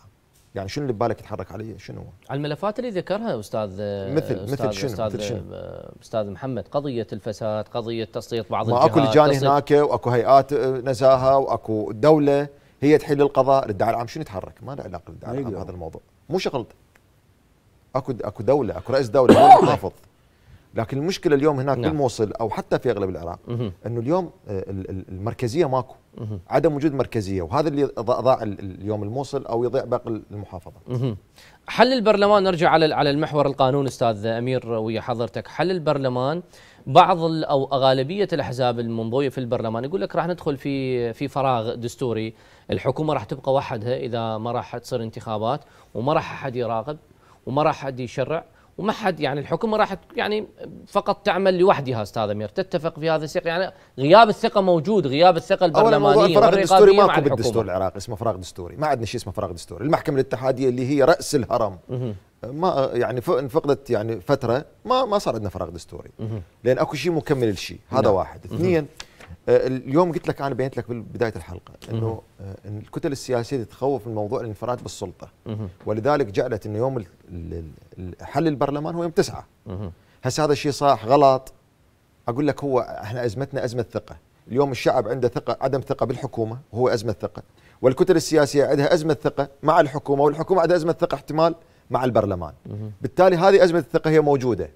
يعني شنو اللي ببالك يتحرك عليه شنو هو؟ على الملفات اللي ذكرها استاذ مثل أستاذ مثل شنو أستاذ, مثل شنو؟ استاذ محمد قضيه الفساد قضيه تسليط بعض ما الجهات اكو لجان هناك واكو هيئات آه، نزاهه واكو دوله هي تحل القضاء الادعاء العام شنو يتحرك؟ ما له علاقه بالادعاء العام أيوة. هذا الموضوع مو شغلته اكو اكو دوله اكو رئيس دوله هو المحافظ لكن المشكله اليوم هناك نعم. بالموصل او حتى في اغلب العراق انه اليوم آه، المركزيه ماكو مه. عدم وجود مركزيه وهذا اللي ضاع اليوم الموصل او يضيع باقي المحافظه مه. حل البرلمان نرجع على على المحور القانون استاذ امير ويا حضرتك حل البرلمان بعض او غالبيه الاحزاب المنضويه في البرلمان يقول لك راح ندخل في في فراغ دستوري الحكومه راح تبقى وحدها اذا ما راح تصير انتخابات وما راح احد يراقب وما راح حد يشرع وما حد يعني الحكومه راح يعني فقط تعمل لوحدها استاذ امير تتفق في هذا السياق يعني غياب الثقه موجود غياب الثقه البرلمانيه الفراغ الدستوري ماكو بالدستور العراقي اسمه فراغ دستوري ما عندنا شيء اسمه فراغ دستوري المحكمه الاتحاديه اللي هي راس الهرم ما يعني فقدت يعني فتره ما ما صار عندنا فراغ دستوري لان اكو شيء مكمل لشيء هذا نعم. واحد اثنين آه، اليوم قلت لك انا بينت لك بدايه الحلقه انه آه، الكتل السياسيه تتخوف من موضوع الانفراد بالسلطه ولذلك جعلت انه يوم حل البرلمان هو يوم تسعه هسه هذا الشيء صح غلط اقول لك هو احنا ازمتنا ازمه ثقه اليوم الشعب عنده ثقه عدم ثقه بالحكومه وهو ازمه ثقه والكتل السياسيه عندها ازمه ثقه مع الحكومه والحكومه عندها ازمه ثقه احتمال مع البرلمان بالتالي هذه ازمه الثقه هي موجوده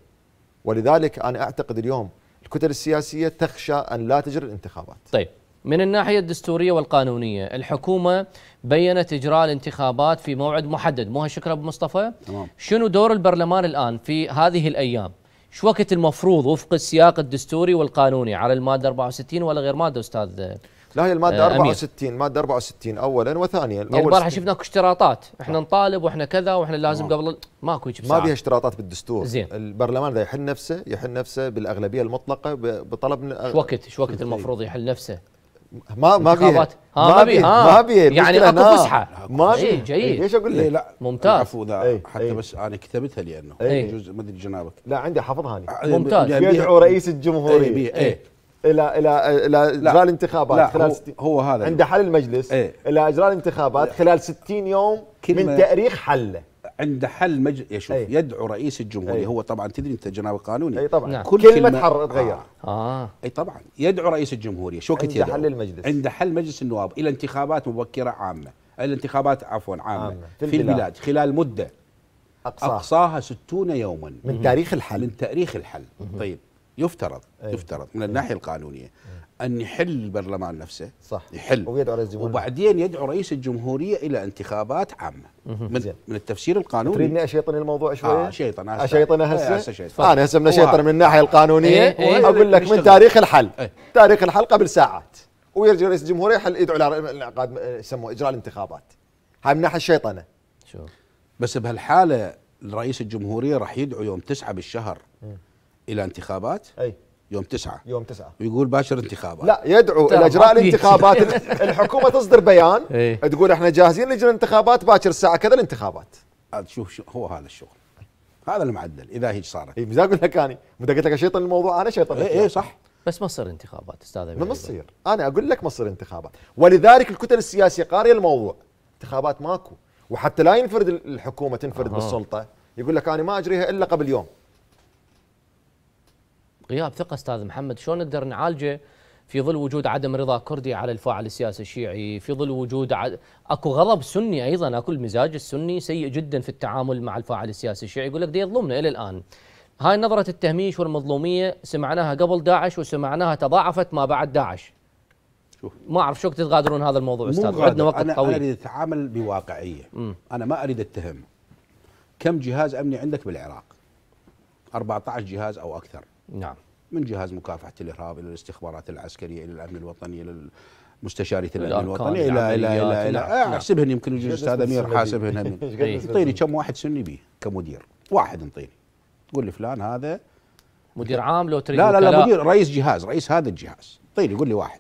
ولذلك انا اعتقد اليوم الكتل السياسية تخشى أن لا تجري الانتخابات طيب من الناحية الدستورية والقانونية الحكومة بيّنت إجراء الانتخابات في موعد محدد مو هالشكل أبو مصطفى تمام. شنو دور البرلمان الآن في هذه الأيام شو وقت المفروض وفق السياق الدستوري والقانوني على المادة 64 ولا غير مادة أستاذ لا هي الماده 64 الماده 64 اولا وثانيا يعني البارحه شفنا اشتراطات احنا آه. نطالب واحنا كذا واحنا لازم آه. قبل ماكو يجي ما بيها اشتراطات بالدستور زين البرلمان اذا يحل نفسه يحل نفسه بالاغلبيه المطلقه بطلب شو وقت شو وقت المفروض يحل نفسه ما ما بيها ما بيها ما بيها يعني اكو فسحه ما إيه، جيد جيد ليش اقول لك؟ لا ممتاز عفوا ذا إيه، حتى أي. بس انا كتبتها لانه يجوز إيه. ما ادري جنابك لا عندي حافظها انا آه، ممتاز يعني يدعو رئيس الجمهوريه الى الى الى اجراء الانتخابات لا خلال هو, هو هذا عند حل المجلس ايه الى اجراء الانتخابات خلال 60 يوم من تاريخ حله عند حل مجلس شوف ايه يدعو رئيس الجمهوريه ايه هو طبعا تدري انت جناب قانوني اي طبعا نعم كل كلمه تحر تغير اه, آه اي طبعا يدعو رئيس الجمهوريه شو وقت عند حل المجلس عند حل مجلس النواب الى انتخابات مبكره عامه الانتخابات عفوا عامه, عامة في, في البلاد. البلاد خلال مده أقصاها, أقصاها 60 يوما من تاريخ الحل من تاريخ الحل طيب يفترض أيه. يفترض من الناحيه القانونيه أيه. ان يحل البرلمان نفسه صح يحل ويدعو رئيس الجمهوريه وبعدين يدعو رئيس الجمهوريه الى انتخابات عامه من, زين. من التفسير القانوني تريدني اشيطن الموضوع شويه؟ آه شيطن اشيطن هسه إيه، انا هسه من اشيطن من الناحيه القانونيه أيه. إيه، اقول لك من تاريخ الحل أيه. تاريخ الحل قبل ساعات ويرجع رئيس الجمهوريه يحل يدعو لانعقاد يسموه اجراء الانتخابات هاي من ناحيه الشيطنه شوف بس بهالحاله رئيس الجمهوريه راح يدعو يوم 9 بالشهر الى انتخابات اي يوم تسعة يوم تسعة ويقول باشر انتخابات لا يدعو الى اجراء الانتخابات الحكومه تصدر بيان ايه؟ تقول احنا جاهزين لجنه الانتخابات باكر الساعه كذا الانتخابات أه، شوف شو هو هذا الشغل هذا المعدل اذا هيك صارت اي مش اقول لك انا قلت لك شيطان الموضوع انا شيطان اي اي صح بس ما تصير انتخابات استاذ ما تصير انا اقول لك ما تصير انتخابات ولذلك الكتل السياسيه قاريه الموضوع انتخابات ماكو وحتى لا ينفرد الحكومه تنفرد أه. بالسلطه يقول لك انا ما اجريها الا قبل يوم غياب ثقه استاذ محمد شلون نقدر نعالجه في ظل وجود عدم رضا كردي على الفاعل السياسي الشيعي في ظل وجود عد... اكو غضب سني ايضا اكو المزاج السني سيء جدا في التعامل مع الفاعل السياسي الشيعي يقول لك دي يظلمنا الى الان هاي نظرة التهميش والمظلومية سمعناها قبل داعش وسمعناها تضاعفت ما بعد داعش شوف ما اعرف شو تتغادرون هذا الموضوع استاذ عندنا وقت أنا طويل انا اريد اتعامل بواقعية م. انا ما اريد اتهم كم جهاز امني عندك بالعراق 14 جهاز او اكثر نعم من جهاز مكافحه الارهاب الى الاستخبارات العسكريه الى الامن الوطني الى مستشاريه الامن الوطني الى الى الى الى نعم. احسبهن آه، يمكن الأستاذ استاذ امير حاسبهن يعطيني كم واحد سني به كمدير واحد انطيني قول لي فلان هذا مدير عام لو تريد لا لا لا مدير رئيس جهاز رئيس هذا الجهاز طيب قول لي واحد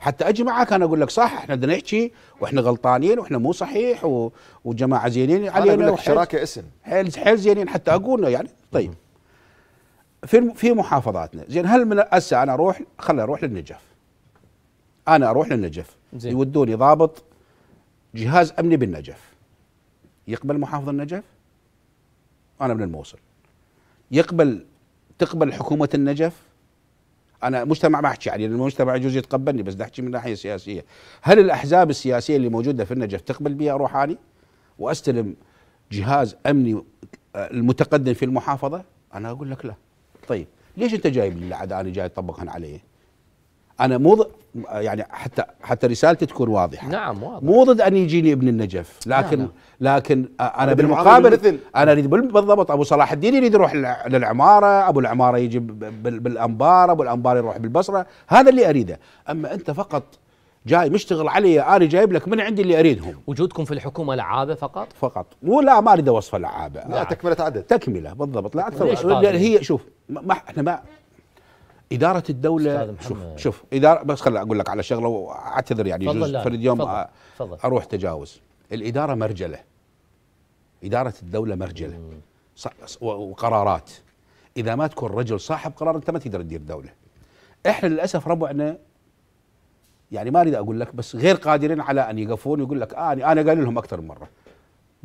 حتى اجي معك انا اقول لك صح احنا بدنا نحكي واحنا غلطانين واحنا مو صحيح وجماعه زينين علينا انا اقول لك شراكه اسم حيل حيل زينين حتى اقول يعني طيب في في محافظاتنا زين هل من هسه انا اروح خليني اروح للنجف انا اروح للنجف زين. يودوني ضابط جهاز امني بالنجف يقبل محافظ النجف انا من الموصل يقبل تقبل حكومه النجف انا مجتمع ما احكي يعني المجتمع يجوز يتقبلني بس احكي من ناحيه سياسيه هل الاحزاب السياسيه اللي موجوده في النجف تقبل بي اروح اني واستلم جهاز امني آه، المتقدم في المحافظه انا اقول لك لا طيب ليش انت جايب لي العداء انا جاي اطبقهن عليه؟ انا مو يعني حتى حتى رسالتي تكون واضحه نعم واضح مو ضد ان يجيني ابن النجف لكن نعم. نعم. لكن انا بالمقابل انا اريد بالضبط ابو صلاح الدين يريد يروح للعماره ابو العماره يجي بالانبار ابو الانبار يروح بالبصره هذا اللي اريده اما انت فقط جاي مشتغل علي انا جايب لك من عندي اللي اريدهم وجودكم في الحكومه لعابه فقط فقط ولا ما اريد وصفه لعابه لا آه. تكمله عدد تكمله بالضبط لا اكثر لان هي شوف ما احنا ما إدارة الدولة شوف شوف إدارة بس خل أقول لك على شغلة وأعتذر يعني يجوز في اليوم فضل أروح تجاوز الإدارة مرجلة إدارة الدولة مرجلة وقرارات إذا ما تكون رجل صاحب قرار أنت ما تقدر تدير دولة إحنا للأسف ربعنا يعني ما اريد اقول لك بس غير قادرين على ان يقفون ويقول لك آه انا انا قال لهم اكثر من مره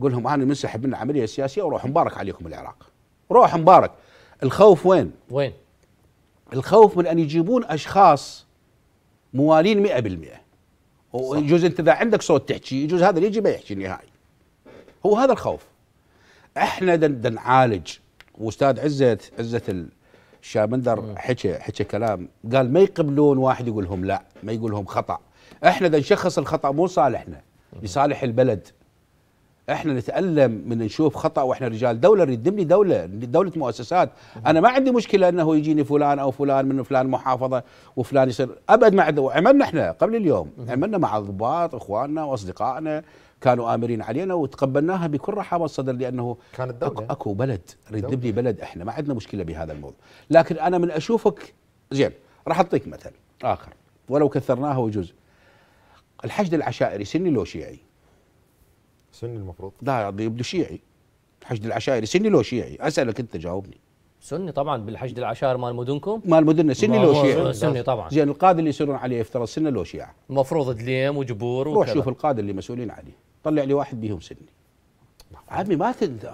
قول لهم انا منسحب من العمليه السياسيه وروح مبارك عليكم العراق روح مبارك الخوف وين وين الخوف من ان يجيبون اشخاص موالين 100% ويجوز انت اذا عندك صوت تحكي يجوز هذا اللي يجي ما يحكي نهائي هو هذا الخوف احنا دن, دن نعالج واستاذ عزت عزت شامندر حكى حكى كلام قال ما يقبلون واحد يقولهم لا ما يقولهم خطا احنا اذا نشخص الخطا مو صالحنا لصالح البلد احنا نتالم من نشوف خطا واحنا رجال دوله نريد لي دوله دوله مؤسسات انا ما عندي مشكله انه يجيني فلان او فلان من فلان محافظه وفلان يصير ابد ما عندنا عملنا احنا قبل اليوم عملنا مع الضباط اخواننا واصدقائنا كانوا امرين علينا وتقبلناها بكل رحابه الصدر لانه كانت دوله اكو بلد نريد لي بلد احنا ما عندنا مشكله بهذا الموضوع لكن انا من اشوفك زين راح اعطيك مثل اخر ولو كثرناها وجزء الحشد العشائري سني لو شيعي سني المفروض لا يبدو شيعي الحشد العشائري سني لو شيعي اسالك انت جاوبني سني طبعا بالحشد العشائر مال مدنكم مال مدننا سني لو شيعي سني طبعا زين القاده اللي يصيرون عليه يفترض سنه لو شيعه المفروض دليم وجبور روح شوف القاده اللي مسؤولين عليه طلع لي واحد بيهم سني عمي ما تد...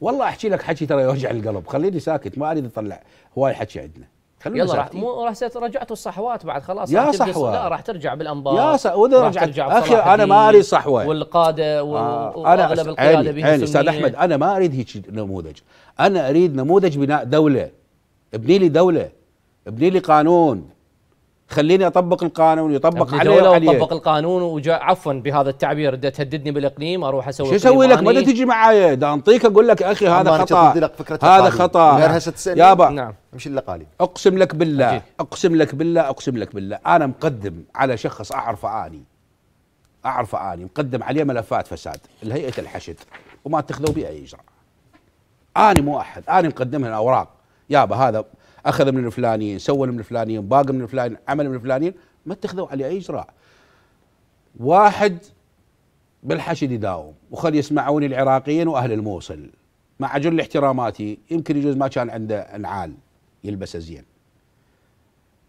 والله احكي لك حكي ترى يوجع القلب خليني ساكت ما اريد اطلع هواي حكي عندنا يلا راح مو راح رجعتوا الصحوات بعد خلاص يا صحوه لا راح ترجع بالانبار يا صح واذا رجعت اخي انا ما اريد صحوه والقاده آه، واغلب القيادة عيني عيني استاذ احمد انا ما اريد هيك نموذج انا اريد نموذج بناء دوله ابني لي دوله ابني لي قانون خليني اطبق القانون يطبق علي لو علي. طبق القانون وجاء عفوا بهذا التعبير بدي تهددني بالاقليم اروح اسوي شو اسوي لك ما تجي معي ده انطيك اقول لك اخي هذا خطا هذا خطا يابا نعم, نعم. امشي اللقالي اقسم لك بالله أجيب. اقسم لك بالله اقسم لك بالله انا مقدم على شخص اعرفه اني اعرفه اني مقدم عليه ملفات فساد لهيئه الحشد وما اتخذوا بي اي اجراء اني احد اني مقدم لهم اوراق يابا هذا اخذ من الفلانيين سوى من الفلانيين باق من الفلانيين عمل من الفلانيين ما اتخذوا عليه اي اجراء واحد بالحشد يداوم وخل يسمعوني العراقيين واهل الموصل مع جل احتراماتي يمكن يجوز ما كان عنده انعال يلبسه زين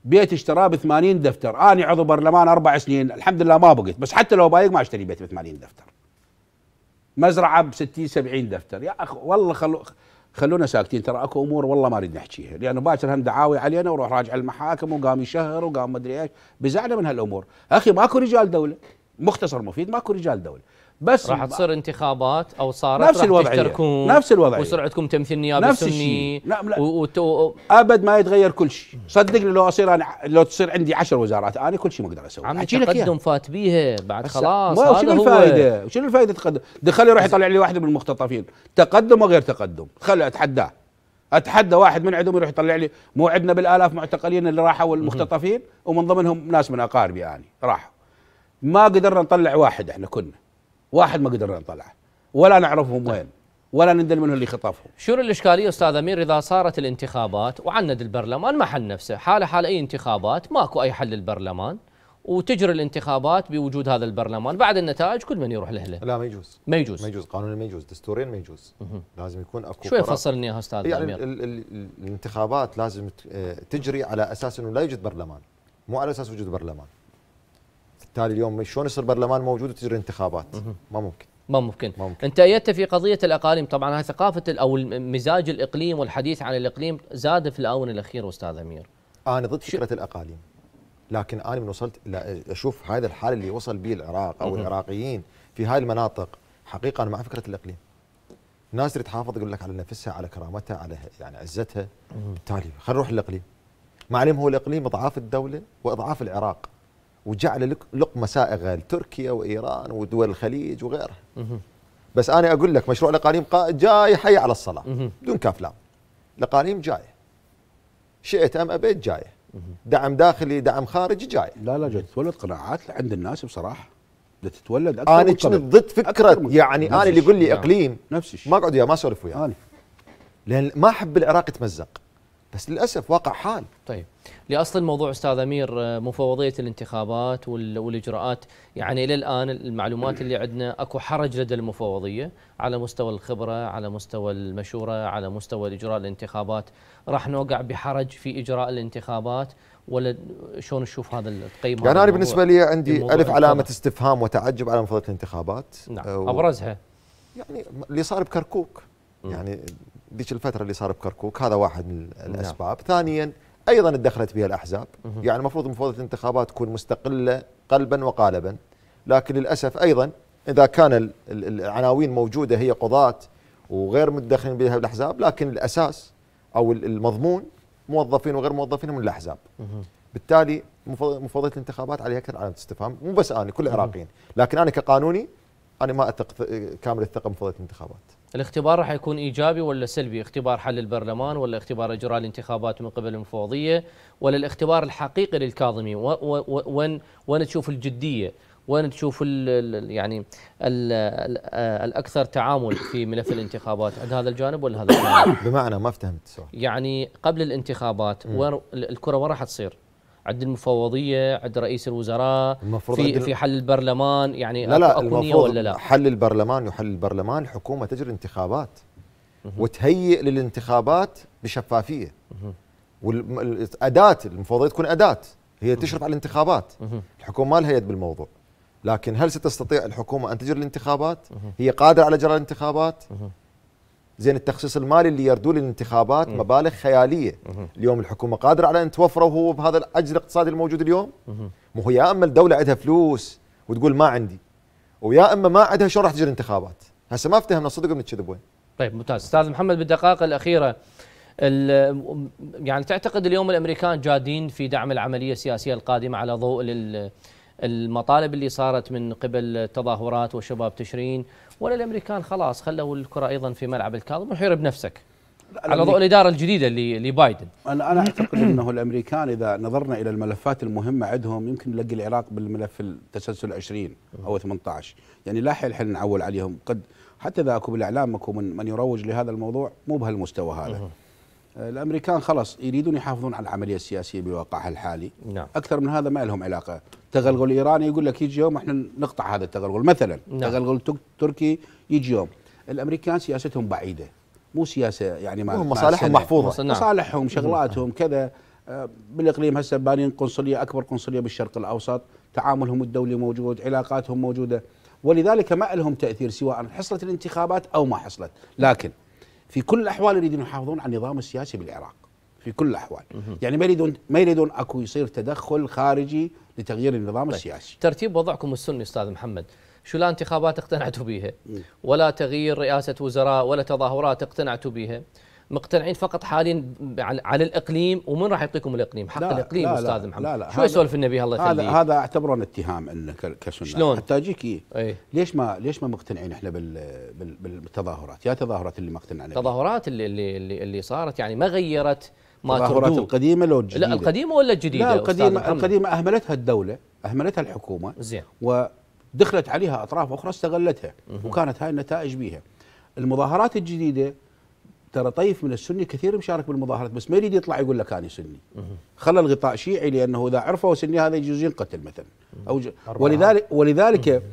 بيت اشتراه ب 80 دفتر انا عضو برلمان اربع سنين الحمد لله ما بقيت بس حتى لو بايق ما اشتري بيت ب 80 دفتر مزرعه ب 60 70 دفتر يا اخ والله خلو خلونا ساكتين ترى اكو امور والله ما اريد نحكيها لانه باكر هم دعاوي علينا وروح راجع المحاكم وقام يشهر وقام مدري ايش بزعله من هالامور اخي ماكو رجال دوله مختصر مفيد ماكو رجال دوله بس راح تصير انتخابات او صارت نفس الوضع نفس الوضع وسرعتكم عندكم تمثيل نيابي نفس سني لا لا ابد ما يتغير كل شيء صدقني لو اصير انا لو تصير عندي عشر وزارات انا كل شيء ما اقدر اسوي عم تقدم فات بيها بعد خلاص هذا شنو الفائده شنو الفائده تقدم دخل يروح يطلع لي واحد من المختطفين تقدم وغير تقدم خلي اتحداه اتحدى واحد من عندهم يروح يطلع لي مو عندنا بالالاف معتقلين اللي راحوا المختطفين ومن ضمنهم ناس من اقاربي يعني راحوا ما قدرنا نطلع واحد احنا كنا واحد ما قدرنا نطلعه ولا نعرفهم طيب. وين ولا ندري منه اللي خطفهم شو الاشكاليه استاذ امير اذا صارت الانتخابات وعند البرلمان ما حل نفسه حاله حال اي انتخابات ماكو اي حل للبرلمان وتجري الانتخابات بوجود هذا البرلمان بعد النتائج كل من يروح لهله لا ما يجوز ما يجوز ما يجوز قانونا ما يجوز دستوريا ما يجوز لازم يكون اكو شوي فصلني يا استاذ يعني ال ال ال الانتخابات لازم آه، تجري على اساس انه لا يوجد برلمان مو على اساس وجود برلمان بالتالي اليوم شلون يصير برلمان موجود وتجري انتخابات ما ممكن ما ممكن. ما ممكن انت ايدت في قضيه الاقاليم طبعا ثقافه او مزاج الاقليم والحديث عن الاقليم زاد في الاونه الاخيره استاذ امير انا ضد فكره ش... الاقاليم لكن انا من وصلت لا اشوف هذا الحال اللي وصل به العراق او العراقيين في هاي المناطق حقيقه انا مع فكره الاقليم ناس تحافظ يقول لك على نفسها على كرامتها على يعني عزتها بالتالي خلينا نروح الاقليم معلم هو الاقليم اضعاف الدوله واضعاف العراق وجعل لقمه سائغه لتركيا وايران ودول الخليج وغيرها بس انا اقول لك مشروع الاقاليم جاي حي على الصلاه بدون كافلام الاقاليم جايه شئت ام ابيت جايه دعم داخلي دعم خارجي جاي لا لا جاي تولد قناعات عند الناس بصراحه بدها تتولد اكثر انا كنت ضد فكره يعني انا اللي يقول لي اقليم نفس الشيء ما اقعد وياه ما اسولف وياه لان ما احب العراق يتمزق بس للاسف واقع حال طيب لاصل الموضوع استاذ امير آه، مفوضيه الانتخابات والاجراءات يعني الى الان المعلومات اللي عندنا اكو حرج لدى المفوضيه على مستوى الخبره على مستوى المشوره على مستوى اجراء الانتخابات راح نوقع بحرج في اجراء الانتخابات ولا شلون نشوف هذا القيمه يعني انا بالنسبه لي عندي الف علامه استفهام وتعجب على مفوضيه الانتخابات نعم آه، ابرزها يعني اللي صار بكركوك يعني ذيك الفتره اللي صار بكركوك هذا واحد من نعم. الاسباب نعم. ثانيا ايضا دخلت بها الاحزاب مه. يعني المفروض مفوضه الانتخابات تكون مستقله قلبا وقالبا لكن للاسف ايضا اذا كان العناوين موجوده هي قضاه وغير متدخلين بها الاحزاب لكن الاساس او المضمون موظفين وغير موظفين من الاحزاب مه. بالتالي مفوضيه الانتخابات عليها اكثر علامه استفهام مو بس انا كل العراقيين لكن انا كقانوني انا ما اثق كامل الثقه بمفوضيه الانتخابات الاختبار راح يكون ايجابي ولا سلبي؟ اختبار حل البرلمان ولا اختبار اجراء الانتخابات من قبل المفوضيه ولا الاختبار الحقيقي للكاظمي وين وين تشوف الجديه؟ وين تشوف الـ يعني الـ الـ آه، الاكثر تعامل في ملف الانتخابات عند هذا الجانب ولا هذا الجانب؟ بمعنى ما فهمت السؤال يعني قبل الانتخابات وين الكره وين راح تصير؟ عند المفوضيه عند رئيس الوزراء المفروض في في حل البرلمان يعني لا لا المفروض ولا لا حل البرلمان يحل البرلمان الحكومه تجري انتخابات وتهيئ للانتخابات بشفافيه والاداه المفوضيه تكون اداه هي تشرف على الانتخابات الحكومه ما لها يد بالموضوع لكن هل ستستطيع الحكومه ان تجري الانتخابات هي قادره على جرى الانتخابات زين التخصيص المالي اللي يردوه للانتخابات مبالغ خياليه اليوم الحكومه قادره على ان توفره وهو بهذا الاجر الاقتصادي الموجود اليوم مو هو يا اما الدوله عندها فلوس وتقول ما عندي ويا اما ما عندها شلون راح تجري انتخابات هسه ما افتهمنا صدق من الكذب وين طيب ممتاز استاذ محمد بالدقائق الاخيره يعني تعتقد اليوم الامريكان جادين في دعم العمليه السياسيه القادمه على ضوء لل المطالب اللي صارت من قبل تظاهرات وشباب تشرين ولا الامريكان خلاص خلوا الكره ايضا في ملعب الكاظم وحير بنفسك على ضوء الاداره الجديده لبايدن انا انا اعتقد انه الامريكان اذا نظرنا الى الملفات المهمه عندهم يمكن نلاقي العراق بالملف التسلسل 20 او 18 يعني لا حيل حل نعول عليهم قد حتى اذا اكو بالاعلام اكو من, من يروج لهذا الموضوع مو بهالمستوى هذا آه، الامريكان خلاص يريدون يحافظون على العمليه السياسيه بواقعها الحالي نعم. اكثر من هذا ما لهم علاقه تغلغل ايراني يقول لك يجي يوم احنا نقطع هذا التغلغل مثلا نعم. تغلغل تركي يجي يوم الامريكان سياستهم بعيده مو سياسه يعني ما مصالحهم محفوظه نعم. مصالحهم شغلاتهم كذا آه، بالاقليم هسه بانين قنصليه اكبر قنصليه بالشرق الاوسط تعاملهم الدولي موجود علاقاتهم موجوده ولذلك ما لهم تاثير سواء حصلت الانتخابات او ما حصلت لكن في كل الاحوال يريدون يحافظون على النظام السياسي بالعراق في كل الاحوال يعني ما يريدون ما يريدون اكو يصير تدخل خارجي لتغيير النظام طيب. السياسي ترتيب وضعكم السني استاذ محمد شو لا انتخابات اقتنعتوا بها ولا تغيير رئاسه وزراء ولا تظاهرات اقتنعتوا بها مقتنعين فقط حاليا على الاقليم ومن راح يعطيكم الاقليم؟ حق لا الاقليم لا استاذ لا محمد لا لا شو يسولف النبي الله يخليك هذا هذا اعتبره اتهام ان كسنه شلون؟ حتى اجيك إيه؟, إيه؟ ليش ما ليش ما مقتنعين احنا بالتظاهرات؟ يا تظاهرات اللي ما اقتنعنا تظاهرات اللي, اللي اللي صارت يعني ما غيرت ما تظاهرات القديمه لو الجديده لا القديمه ولا الجديده لا القديمه القديمه اهملتها الدوله اهملتها الحكومه زين ودخلت عليها اطراف اخرى استغلتها مه. وكانت هاي النتائج بيها المظاهرات الجديده ترى طيف من السني كثير مشارك بالمظاهرات بس ما يريد يطلع يقول لك انا سني خلى الغطاء شيعي لانه اذا عرفوا سني هذا يجوز ينقتل مثلا او ولذلك ولذلك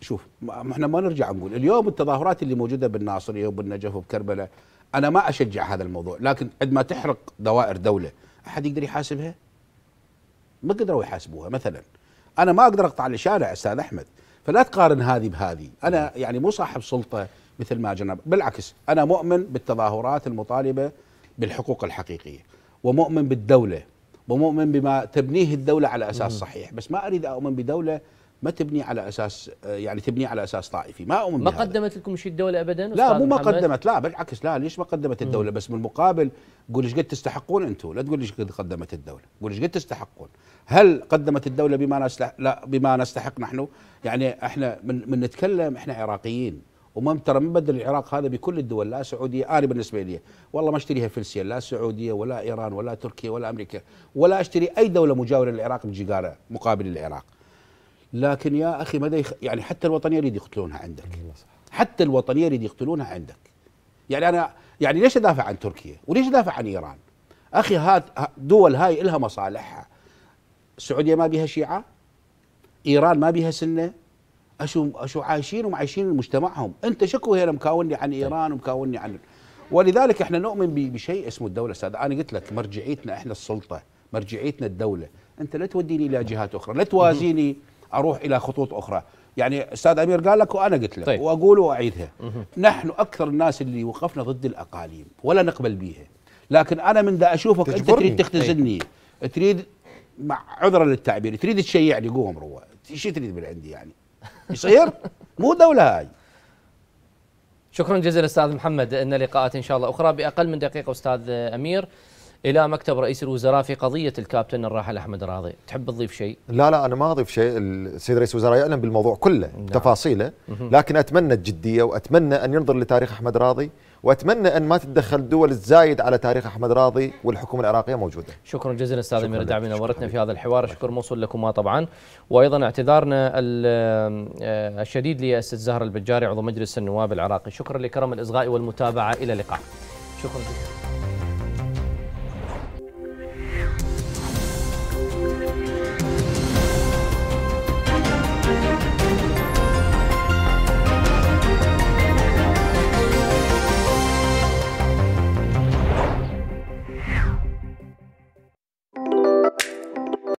شوف احنا ما نرجع نقول اليوم التظاهرات اللي موجوده بالناصريه وبالنجف وبكربله انا ما اشجع هذا الموضوع لكن عندما تحرق دوائر دوله احد يقدر يحاسبها ما قدروا يحاسبوها مثلا انا ما اقدر اقطع الشارع استاذ احمد فلا تقارن هذه بهذه انا يعني مو صاحب سلطه مثل ما جنب بالعكس انا مؤمن بالتظاهرات المطالبه بالحقوق الحقيقيه ومؤمن بالدوله ومؤمن بما تبنيه الدوله على اساس صحيح بس ما اريد اؤمن بدوله ما تبني على اساس آه، يعني تبني على اساس طائفي ما اؤمن ما بهذا. قدمت لكم شيء الدوله ابدا لا مو ما قدمت لا بالعكس لا ليش ما قدمت الدوله بس بالمقابل قول ايش قد تستحقون انتم لا تقول ايش قد قدمت الدوله قول ايش قد تستحقون هل قدمت الدوله بما نستحق لا بما نستحق نحن يعني احنا من, من نتكلم احنا عراقيين وما ترى من بدل العراق هذا بكل الدول لا سعوديه انا بالنسبه لي والله ما اشتريها فلسيه لا سعوديه ولا ايران ولا تركيا ولا امريكا ولا اشتري اي دوله مجاوره للعراق بجيجاره مقابل العراق لكن يا اخي مدى يخ... يعني حتى الوطنيه يريد يقتلونها عندك حتى الوطنيه يريد يقتلونها عندك يعني انا يعني ليش ادافع عن تركيا وليش ادافع عن ايران اخي هات دول هاي لها مصالحها السعوديه ما بيها شيعه ايران ما بيها سنه اشو اشو عايشين ومعايشين مجتمعهم انت شكو هنا مكاوني عن طيب. ايران ومكاوني عن ولذلك احنا نؤمن بشيء اسمه الدوله استاذ انا قلت لك مرجعيتنا احنا السلطه مرجعيتنا الدوله انت لا توديني الى جهات اخرى لا توازيني اروح الى خطوط اخرى يعني استاذ امير قال لك وانا قلت لك طيب. واقول واعيدها نحن اكثر الناس اللي وقفنا ضد الاقاليم ولا نقبل بيها لكن انا من دا اشوفك تجبرني. انت تريد تختزلني طيب. تريد مع عذرا للتعبير تريد تشيعني قوم روا شو تريد من عندي يعني يصير مو دوله هاي شكرا جزيلا استاذ محمد ان لقاءات ان شاء الله اخرى باقل من دقيقه استاذ امير الى مكتب رئيس الوزراء في قضيه الكابتن الراحل احمد راضي، تحب تضيف شيء؟ لا لا انا ما اضيف شيء، السيد رئيس الوزراء يعلم بالموضوع كله نعم. تفاصيله، لكن اتمنى الجديه واتمنى ان ينظر لتاريخ احمد راضي واتمنى ان ما تتدخل دول الزايد على تاريخ احمد راضي والحكومه العراقيه موجوده. شكرا جزيلا استاذ امير دعمي نورتنا في هذا الحوار، شكر موصول لكما طبعا، وايضا اعتذارنا آه، الشديد للاستاذ زهر البجاري عضو مجلس النواب العراقي، شكرا لكرم الاصغاء والمتابعه الى اللقاء. شكرا جزيلا.